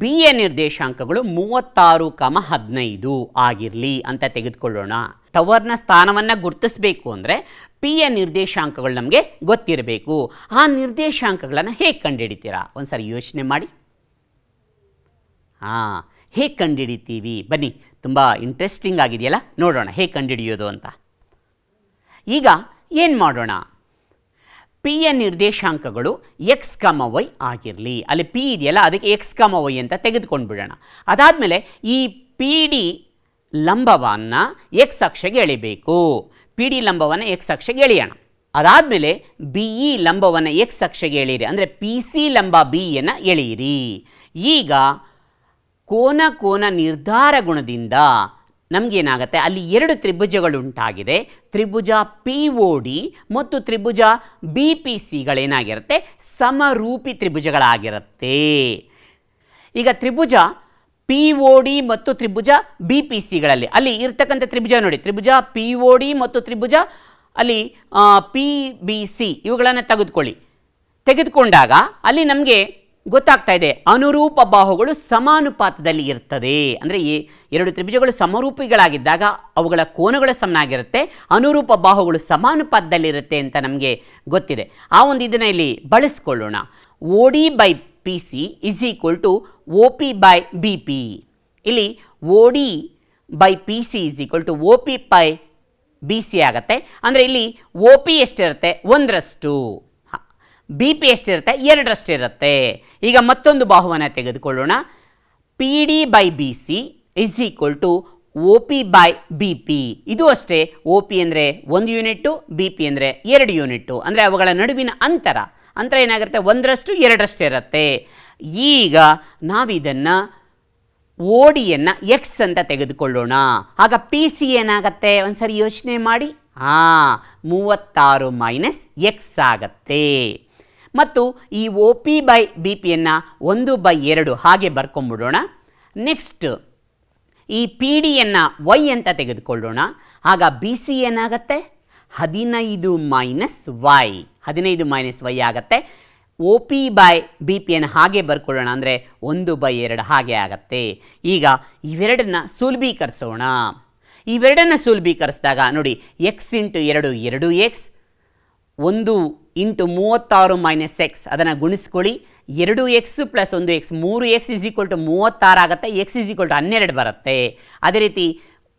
A: ಬಿ ಎ ನಿರ್ದೇಶಾಂಕಗಳು ಮೂವತ್ತಾರು ಕಮ ಹದಿನೈದು ಆಗಿರಲಿ ಅಂತ ತೆಗೆದುಕೊಳ್ಳೋಣ ಟವರ್ನ ಸ್ಥಾನವನ್ನು ಗುರುತಿಸಬೇಕು ಅಂದರೆ ಪಿ ಎ ನಿರ್ದೇಶಾಂಕಗಳು ನಮಗೆ ಗೊತ್ತಿರಬೇಕು ಆ ನಿರ್ದೇಶಾಂಕಗಳನ್ನು ಹೇಗೆ ಕಂಡುಹಿಡಿತೀರಾ ಒಂದು ಸಾರಿ ಯೋಚನೆ ಮಾಡಿ ಹಾಂ ಹೇಗೆ ಕಂಡುಹಿಡಿತೀವಿ ಬನ್ನಿ ತುಂಬ ಇಂಟ್ರೆಸ್ಟಿಂಗ್ ಆಗಿದೆಯಲ್ಲ ನೋಡೋಣ ಹೇಗೆ ಕಂಡುಹಿಡಿಯೋದು ಅಂತ ಈಗ ಏನು ಮಾಡೋಣ ಪಿಯ ನಿರ್ದೇಶಾಂಕಗಳು ಎಕ್ಸ್ ಕಮ ವೈ ಆಗಿರಲಿ ಅಲ್ಲಿ ಪಿ ಇದೆಯಲ್ಲ ಅದಕ್ಕೆ ಎಕ್ಸ್ ಕಮ ವೈ ಅಂತ ತೆಗೆದುಕೊಂಡು ಬಿಡೋಣ ಅದಾದಮೇಲೆ ಈ ಪಿ ಡಿ ಲಂಬವನ್ನು ಎಕ್ಸ್ ಅಕ್ಷಗೆ ಎಳಿಬೇಕು ಪಿ ಡಿ ಲಂಬವನ್ನು ಎಕ್ಸ್ ಅಕ್ಷಗೆ ಎಳೆಯೋಣ ಅದಾದಮೇಲೆ ಬಿ ಇ e ಲಂಬವನ್ನು ಎಕ್ಸ್ ಅಕ್ಷಗೆ ಎಳೀರಿ ಅಂದರೆ ಪಿ ಸಿ ಲಂಬ ಬಿಯನ್ನು e ಎಳೆಯಿರಿ ಈಗ ಕೋನ ಕೋನ ನಿರ್ಧಾರ ಗುಣದಿಂದ ನಮಗೇನಾಗತ್ತೆ ಅಲ್ಲಿ ಎರಡು ತ್ರಿಭುಜಗಳುಂಟಾಗಿದೆ ತ್ರಿಭುಜ ಪಿ ಓ ಡಿ ಮತ್ತು ತ್ರಿಭುಜ ಬಿ ಪಿ ಸಿಗಳೇನಾಗಿರುತ್ತೆ ಸಮರೂಪಿ ತ್ರಿಭುಜಗಳಾಗಿರುತ್ತೆ ಈಗ ತ್ರಿಭುಜ ಪಿ ಓ ಡಿ ಮತ್ತು ತ್ರಿಭುಜ ಬಿ ಪಿ ಸಿಗಳಲ್ಲಿ ಅಲ್ಲಿ ಇರ್ತಕ್ಕಂಥ ತ್ರಿಭುಜ ನೋಡಿ ತ್ರಿಭುಜ ಪಿ ಓ ಡಿ ಮತ್ತು ತ್ರಿಭುಜ ಅಲ್ಲಿ ಪಿ ಬಿ ಸಿ ಇವುಗಳನ್ನು ತೆಗೆದುಕೊಳ್ಳಿ ತೆಗೆದುಕೊಂಡಾಗ ಅಲ್ಲಿ ನಮಗೆ ಗೊತ್ತಾಗ್ತಾ ಇದೆ ಅನುರೂಪ ಬಾಹುಗಳು ಸಮಾನುಪಾತದಲ್ಲಿ ಇರ್ತದೆ ಅಂದರೆ ಈ ಎರಡು ತ್ರಿಭುಜಗಳು ಸಮರೂಪಿಗಳಾಗಿದ್ದಾಗ ಅವುಗಳ ಕೋನಗಳು ಸಮನಾಗಿರುತ್ತೆ ಅನುರೂಪ ಬಾಹುಗಳು ಸಮಾನುಪಾತದಲ್ಲಿರುತ್ತೆ ಅಂತ ನಮಗೆ ಗೊತ್ತಿದೆ ಆ ಒಂದು ಇದನ್ನು ಇಲ್ಲಿ ಬಳಸ್ಕೊಳ್ಳೋಣ O D by P C is equal to O P by B P ಇಲ್ಲಿ O D by P C is equal to O P by B C ಆಗುತ್ತೆ ಅಂದರೆ ಇಲ್ಲಿ ಓ ಪಿ ಎಷ್ಟಿರುತ್ತೆ ಒಂದರಷ್ಟು ಬಿ ಪಿ ಎಷ್ಟಿರುತ್ತೆ ಎರಡರಷ್ಟಿರುತ್ತೆ ಈಗ ಮತ್ತೊಂದು ಬಾಹುವನ್ನು ತೆಗೆದುಕೊಳ್ಳೋಣ P D by B C is equal to O P by B P ಇದು ಅಷ್ಟೇ ಓ ಪಿ ಅಂದರೆ ಒಂದು ಯೂನಿಟ್ಟು ಬಿ ಪಿ ಅಂದರೆ ಎರಡು ಯೂನಿಟ್ಟು ಅಂದರೆ ಅವುಗಳ ನಡುವಿನ ಅಂತರ ಅಂತರ ಏನಾಗಿರುತ್ತೆ ಒಂದರಷ್ಟು ಎರಡರಷ್ಟು ಇರುತ್ತೆ ಈಗ ನಾವಿದನ್ನು ಓ ಡಿಯನ್ನು ಎಕ್ಸ್ ಅಂತ ತೆಗೆದುಕೊಳ್ಳೋಣ ಆಗ ಪಿ ಸಿ ಏನಾಗತ್ತೆ ಒಂದು ಯೋಚನೆ ಮಾಡಿ ಹಾಂ ಮೂವತ್ತಾರು ಮೈನಸ್ ಎಕ್ಸ್ ಆಗತ್ತೆ ಮತ್ತು ಈ ಒ ಪಿ ಬೈ ಬಿ ಪಿಯನ್ನು ಒಂದು ಬೈ ಎರಡು ಹಾಗೆ ಬರ್ಕೊಂಬಿಡೋಣ ನೆಕ್ಸ್ಟ್ ಈ ಪಿ ಡಿಯನ್ನು ವೈ ಅಂತ ತೆಗೆದುಕೊಳ್ಳೋಣ ಆಗ ಬಿ ಸಿ ಏನಾಗತ್ತೆ ಹದಿನೈದು ಮೈನಸ್ ವೈ ಹದಿನೈದು ಮೈನಸ್ ವೈ ಆಗತ್ತೆ ಒ ಪಿ ಬೈ ಬಿ ಪಿಯನ್ನು ಹಾಗೆ ಬರ್ಕೊಳ್ಳೋಣ ಅಂದರೆ ಒಂದು ಬೈ ಎರಡು ಹಾಗೆ ಆಗತ್ತೆ ಈಗ ಇವೆರಡನ್ನು ಸುಲಭೀಕರಿಸೋಣ ಇವೆರಡನ್ನು ಸುಲಭೀಕರಿಸಿದಾಗ ನೋಡಿ ಎಕ್ಸ್ ಇಂಟು ಎರಡು ಎರಡು ಎಕ್ಸ್ ಒಂದು ಇಂಟು ಮೂವತ್ತಾರು ಮೈನಸ್ ಎಕ್ಸ್ ಅದನ್ನು ಗುಣಿಸ್ಕೊಳ್ಳಿ ಎರಡು ಎಕ್ಸ್ ಪ್ಲಸ್ ಒಂದು ಎಕ್ಸ್ ಮೂರು ಎಕ್ಸ್ ಇಸ್ ಈಕ್ವಲ್ ಟು ಮೂವತ್ತಾರು ಆಗುತ್ತೆ ಎಕ್ಸ್ ಇಸ್ ಈಕ್ವಲ್ ಟು ಹನ್ನೆರಡು ಬರುತ್ತೆ ಅದೇ ರೀತಿ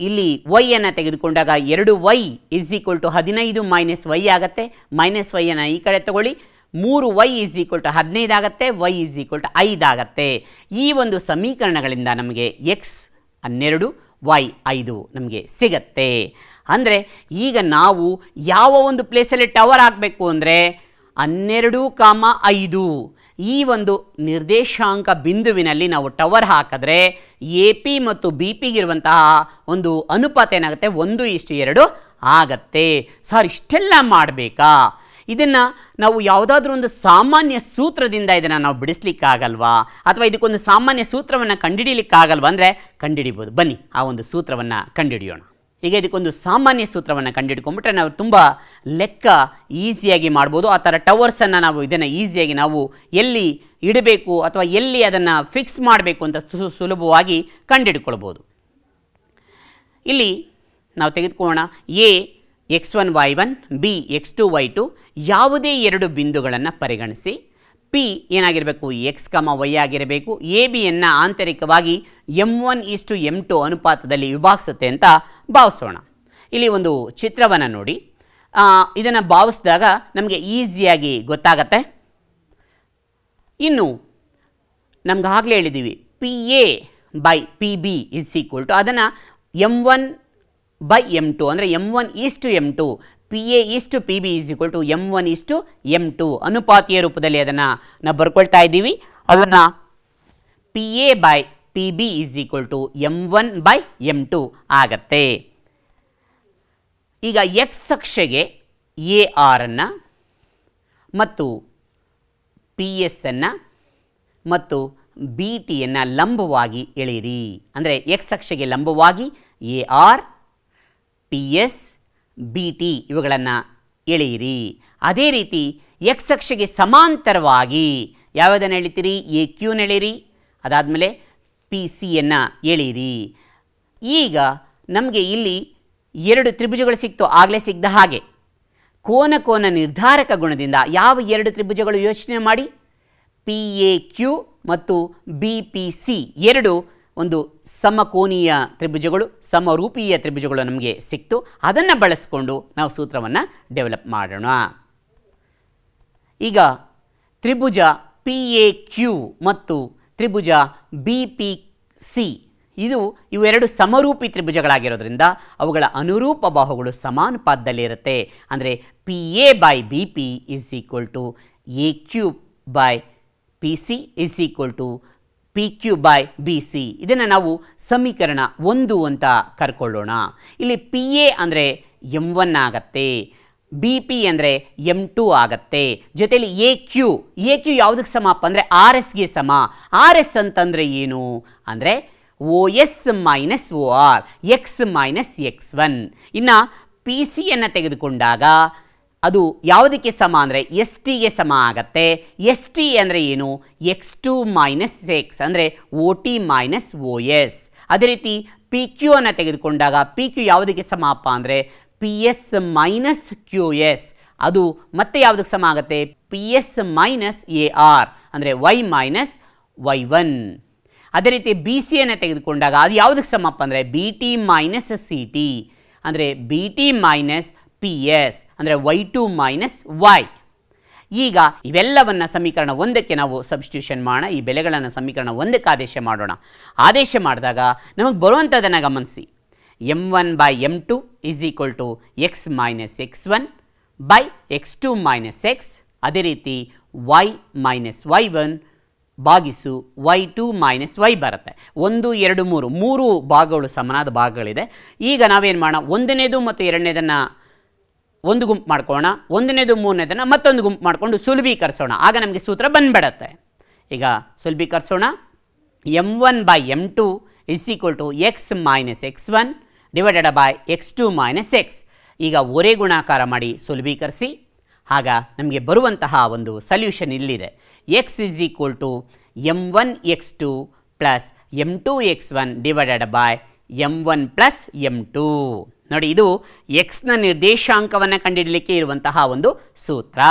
A: ಇಲ್ಲಿ ವೈ ಅನ್ನು ತೆಗೆದುಕೊಂಡಾಗ ಎರಡು ವೈ ಇಸ್ ಈಕ್ವಲ್ ಟು ಹದಿನೈದು ಮೈನಸ್ ವೈ ಆಗುತ್ತೆ ಮೈನಸ್ ವೈ ಅನ್ನು ಈ ಕಡೆ ತಗೊಳ್ಳಿ ಮೂರು ವೈ ಇಸ್ ಈಕ್ವಲ್ ಟು ಹದಿನೈದು ಆಗುತ್ತೆ ವೈ ಇಸ್ ಈಕ್ವಲ್ ಟು ಐದಾಗತ್ತೆ ಈ ಒಂದು ಸಮೀಕರಣಗಳಿಂದ ನಮಗೆ ಎಕ್ಸ್ ಹನ್ನೆರಡು ವೈ ಐದು ನಮಗೆ ಸಿಗತ್ತೆ ಅಂದರೆ ಈಗ ನಾವು ಯಾವ ಒಂದು ಪ್ಲೇಸಲ್ಲಿ ಟವರ್ ಆಗಬೇಕು ಅಂದರೆ ಹನ್ನೆರಡು ಕಾಮ ಐದು ಈ ಒಂದು ನಿರ್ದೇಶಾಂಕ ಬಿಂದುವಿನಲ್ಲಿ ನಾವು ಟವರ್ ಹಾಕಿದ್ರೆ ಎ ಪಿ ಮತ್ತು ಬಿ ಪಿಗಿರುವಂತಹ ಒಂದು ಅನುಪಾತ ಏನಾಗುತ್ತೆ ಒಂದು ಇಷ್ಟು ಎರಡು ಆಗತ್ತೆ ಸರ್ ಇಷ್ಟೆಲ್ಲ ಮಾಡಬೇಕಾ ಇದನ್ನು ನಾವು ಯಾವುದಾದ್ರೂ ಒಂದು ಸಾಮಾನ್ಯ ಸೂತ್ರದಿಂದ ಇದನ್ನು ನಾವು ಬಿಡಿಸ್ಲಿಕ್ಕಾಗಲ್ವಾ ಅಥವಾ ಇದಕ್ಕೊಂದು ಸಾಮಾನ್ಯ ಸೂತ್ರವನ್ನು ಕಂಡುಹಿಡಿಯಲಿಕ್ಕಾಗಲ್ವಾ ಅಂದರೆ ಕಂಡುಹಿಡಿಬೋದು ಬನ್ನಿ ಆ ಒಂದು ಸೂತ್ರವನ್ನು ಕಂಡುಹಿಡಿಯೋಣ ಈಗ ಇದಕ್ಕೊಂದು ಸಾಮಾನ್ಯ ಸೂತ್ರವನ್ನು ಕಂಡುಹಿಡ್ಕೊಂಡ್ಬಿಟ್ರೆ ನಾವು ತುಂಬ ಲೆಕ್ಕ ಈಸಿಯಾಗಿ ಮಾಡ್ಬೋದು ಆ ಥರ ಟವರ್ಸನ್ನು ನಾವು ಇದನ್ನು ಈಸಿಯಾಗಿ ನಾವು ಎಲ್ಲಿ ಇಡಬೇಕು ಅಥವಾ ಎಲ್ಲಿ ಅದನ್ನು ಫಿಕ್ಸ್ ಮಾಡಬೇಕು ಅಂತ ಸುಲಭವಾಗಿ ಕಂಡಿಡ್ಕೊಳ್ಬೋದು ಇಲ್ಲಿ ನಾವು ತೆಗೆದುಕೊಳ್ಳೋಣ A X one Y one B X two Y two ಯಾವುದೇ ಎರಡು ಬಿಂದುಗಳನ್ನು ಪರಿಗಣಿಸಿ ಪಿ ಏನಾಗಿರಬೇಕು ಎಕ್ಸ್ ಕಮ ವೈ ಆಗಿರಬೇಕು ಎ ಬಿಯನ್ನು ಆಂತರಿಕವಾಗಿ M one to M two ಅನುಪಾತದಲ್ಲಿ ವಿಭಾಗಿಸುತ್ತೆ ಅಂತ ಭಾವಿಸೋಣ ಇಲ್ಲಿ ಒಂದು ಚಿತ್ರವನ್ನು ನೋಡಿ ಇದನ್ನು ಭಾವಿಸಿದಾಗ ನಮಗೆ ಈಸಿಯಾಗಿ ಗೊತ್ತಾಗತ್ತೆ ಇನ್ನು ನಮ್ಗೆ ಆಗಲೇ ಹೇಳಿದ್ದೀವಿ P A by P B is equal to ಅದನ್ನು M one by M two ಅಂದರೆ M one is to M two P A is to P B is equal to M one is to M two ಅನುಪಾತಿಯ ರೂಪದಲ್ಲಿ ಅದನ್ನು ನಾವು ಬರ್ಕೊಳ್ತಾ ಇದ್ದೀವಿ ಅದನ್ನು P A by P B is equal to M one by M two ಆಗತ್ತೆ ಈಗ X ಅಕ್ಷೆಗೆ A ಆರನ್ನು ಮತ್ತು ಪಿ ಎಸ್ ಅನ್ನು ಮತ್ತು ಬಿ ಟಿಯನ್ನು ಲಂಬವಾಗಿ ಎಳೆಯಿರಿ ಅಂದರೆ ಎಕ್ಸ್ ಅಕ್ಷೆಗೆ ಲಂಬವಾಗಿ A R P S B T ಇವುಗಳನ್ನು ಎಳೆಯಿರಿ ಅದೇ ರೀತಿ ಎಕ್ಸ್ ಅಕ್ಷಗೆ ಸಮಾಂತರವಾಗಿ ಯಾವುದನ್ನು ಎಳಿತೀರಿ ಎ ಕ್ಯೂನ ಎಳೀರಿ ಅದಾದಮೇಲೆ ಪಿ ಸಿಯನ್ನು ಎಳೀರಿ ಈಗ ನಮಗೆ ಇಲ್ಲಿ ಎರಡು ತ್ರಿಭುಜಗಳು ಸಿಕ್ತು ಆಗಲೇ ಸಿಗ್ದ ಹಾಗೆ ಕೋನ ಕೋನ ನಿರ್ಧಾರಕ ಗುಣದಿಂದ ಯಾವ ಎರಡು ತ್ರಿಭುಜಗಳು ಯೋಚನೆ ಮಾಡಿ ಪಿ ಎ ಕ್ಯೂ ಮತ್ತು ಬಿ ಪಿ ಸಿ ಎರಡು ಒಂದು ಸಮಕೋನೀಯ ತ್ರಿಭುಜಗಳು ಸಮರೂಪೀಯ ತ್ರಿಭುಜಗಳು ನಮಗೆ ಸಿಕ್ತು ಅದನ್ನು ಬಳಸಿಕೊಂಡು ನಾವು ಸೂತ್ರವನ್ನು ಡೆವಲಪ್ ಮಾಡೋಣ ಈಗ ತ್ರಿಭುಜ ಪಿ ಎ ಕ್ಯೂ ಮತ್ತು ತ್ರಿಭುಜ ಬಿ ಪಿ ಸಿ ಇದು ಇವೆರಡು ಸಮರೂಪಿ ತ್ರಿಭುಜಗಳಾಗಿರೋದ್ರಿಂದ ಅವುಗಳ ಅನುರೂಪ ಬಾಹುಗಳು ಸಮಾನುಪಾತದಲ್ಲಿರುತ್ತೆ ಅಂದರೆ P A by B P is equal to A Q by P C is equal to P Q by B C ಇದನ್ನು ನಾವು ಸಮೀಕರಣ ಒಂದು ಅಂತ ಕರ್ಕೊಳ್ಳೋಣ ಇಲ್ಲಿ ಪಿ ಎ ಅಂದರೆ ಎಮ್ ಒನ್ ಆಗತ್ತೆ ಬಿ ಪಿ ಅಂದರೆ ಎಮ್ ಟು ಆಗತ್ತೆ ಜೊತೆಯಲ್ಲಿ ಎ ಕ್ಯೂ ಎ ಕ್ಯೂ ಯಾವುದಕ್ಕೆ ಸಮಪ್ಪ ಅಂದರೆ ಆರ್ ಎಸ್ಗೆ ಸಮ ಆರ್ ಎಸ್ ಅಂತಂದರೆ ಏನು ಅಂದರೆ O S minus O R X minus X one ಇನ್ನು ಪಿ ಸಿಯನ್ನು ತೆಗೆದುಕೊಂಡಾಗ ಅದು ಯಾವುದಕ್ಕೆ ಸಮ ಅಂದರೆ ಎಸ್ ಟಿಗೆ ಸಮ ಆಗತ್ತೆ ಎಸ್ ಟಿ ಅಂದರೆ ಏನು ಎಕ್ಸ್ ಟು ಮೈನಸ್ ಎಕ್ಸ್ ಅಂದರೆ O T minus O S ಅದೇ ರೀತಿ ಪಿ ಕ್ಯೂ ಅನ್ನು ತೆಗೆದುಕೊಂಡಾಗ ಪಿ ಕ್ಯೂ ಯಾವುದಕ್ಕೆ ಸಮಪ್ಪ ಅಂದರೆ P S minus Q S ಅದು ಮತ್ತೆ ಯಾವುದಕ್ಕೆ ಸಮ ಆಗುತ್ತೆ P S minus A R ಅಂದರೆ ವೈ ಮೈನಸ್ ವೈ ಒನ್ ಅದೇ ರೀತಿ ಬಿ ಸಿ ಅನ್ನು ತೆಗೆದುಕೊಂಡಾಗ ಅದು ಯಾವುದಕ್ಕೆ ಸಮಪ್ಪ ಅಂದರೆ B T minus C T ಅಂದರೆ B T minus P S ಅಂದರೆ ವೈ ಟು ಮೈನಸ್ ವೈ ಈಗ ಇವೆಲ್ಲವನ್ನು ಸಮೀಕರಣ ಒಂದಕ್ಕೆ ನಾವು ಸಬ್ಸ್ಟಿಟ್ಯೂಷನ್ ಮಾಡೋಣ ಈ ಬೆಲೆಗಳನ್ನು ಸಮೀಕರಣ ಒಂದಕ್ಕೆ ಆದೇಶ ಮಾಡೋಣ ಆದೇಶ ಮಾಡಿದಾಗ ನಮಗೆ ಬರುವಂಥದ್ದನ್ನು ಗಮನಿಸಿ M one by M two is equal to X minus X one by X two minus X ಅದೇ ರೀತಿ ವೈ ಮೈನಸ್ ವೈ ಒನ್ ಭಾಗಿಸು ವೈ ಟು ಮೈನಸ್ ವೈ ಬರುತ್ತೆ ಒಂದು ಎರಡು ಮೂರು ಮೂರು ಭಾಗಗಳು ಸಮನಾದ ಭಾಗಗಳಿದೆ ಈಗ ನಾವೇನು ಮಾಡೋಣ ಒಂದನೇದು ಮತ್ತು ಎರಡನೇದನ್ನು ಒಂದು ಗುಂಪು ಮಾಡ್ಕೋಣ ಒಂದನೇದು ಮೂರನೇದನ್ನು ಮತ್ತೊಂದು ಗುಂಪು ಮಾಡಿಕೊಂಡು ಸುಲಭೀಕರಿಸೋಣ ಆಗ ನಮಗೆ ಸೂತ್ರ ಬಂದ್ಬಿಡತ್ತೆ ಈಗ ಸುಲಭೀಕರಿಸೋಣ M one by M two is equal to X minus X one divided by X two minus X ಈಗ ಒರೇ ಗುಣಾಕಾರ ಮಾಡಿ ಸುಲಭೀಕರಿಸಿ ಆಗ ನಮಗೆ ಬರುವಂತಹ ಒಂದು ಸಲ್ಯೂಷನ್ ಇಲ್ಲಿದೆ X is equal to M one X two plus M two X one divided by M one plus M two ನೋಡಿ ಇದು ಎಕ್ಸ್ನ ನಿರ್ದೇಶಾಂಕವನ್ನು ಕಂಡಿಡಲಿಕ್ಕೆ ಇರುವಂತಹ ಒಂದು ಸೂತ್ರ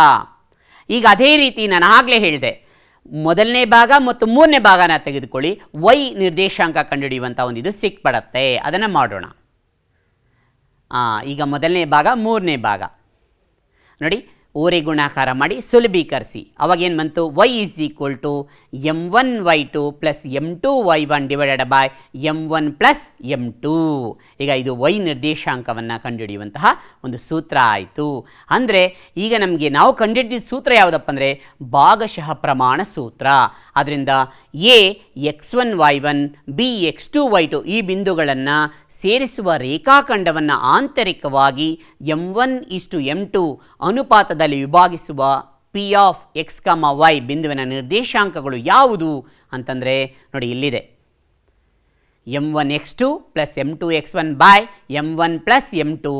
A: ಈಗ ಅದೇ ರೀತಿ ನಾನು ಆಗಲೇ ಹೇಳಿದೆ ಮೊದಲನೇ ಭಾಗ ಮತ್ತು ಮೂರನೇ ಭಾಗನ ತೆಗೆದುಕೊಳ್ಳಿ ವೈ ನಿರ್ದೇಶಾಂಕ ಕಂಡುಹಿಡಿಯುವಂಥ ಒಂದು ಇದು ಸಿಕ್ಬಿಡತ್ತೆ ಅದನ್ನು ಮಾಡೋಣ ಈಗ ಮೊದಲನೇ ಭಾಗ ಮೂರನೇ ಭಾಗ ನೋಡಿ ಓರೆ ಗುಣಾಕಾರ ಮಾಡಿ ಸುಲಭೀಕರಿಸಿ ಅವಾಗೇನು ಬಂತು Y is equal to M one Y two plus M two Y one divided by M one plus M two ಈಗ ಇದು ವೈ ನಿರ್ದೇಶಾಂಕವನ್ನು ಕಂಡುಹಿಡಿಯುವಂತಹ ಒಂದು ಸೂತ್ರ ಆಯಿತು ಅಂದರೆ ಈಗ ನಮಗೆ ನಾವು ಕಂಡುಹಿಡಿದ ಸೂತ್ರ ಯಾವುದಪ್ಪ ಅಂದರೆ ಭಾಗಶಃ ಪ್ರಮಾಣ ಸೂತ್ರ ಅದರಿಂದ A X one Y one B X two Y two ಈ ಬಿಂದುಗಳನ್ನು ಸೇರಿಸುವ ರೇಖಾಖಂಡವನ್ನು ಆಂತರಿಕವಾಗಿ M one to M two ಅನುಪಾತದ ವಿಭಾಗಿಸುವ P of X comma Y ಬಿಂದುವಿನ ನಿರ್ದೇಶಾಂಕಗಳು ಯಾವುದು ಅಂತಂದರೆ ನೋಡಿ ಇಲ್ಲಿದೆ M one X two plus M two X one by M one plus M two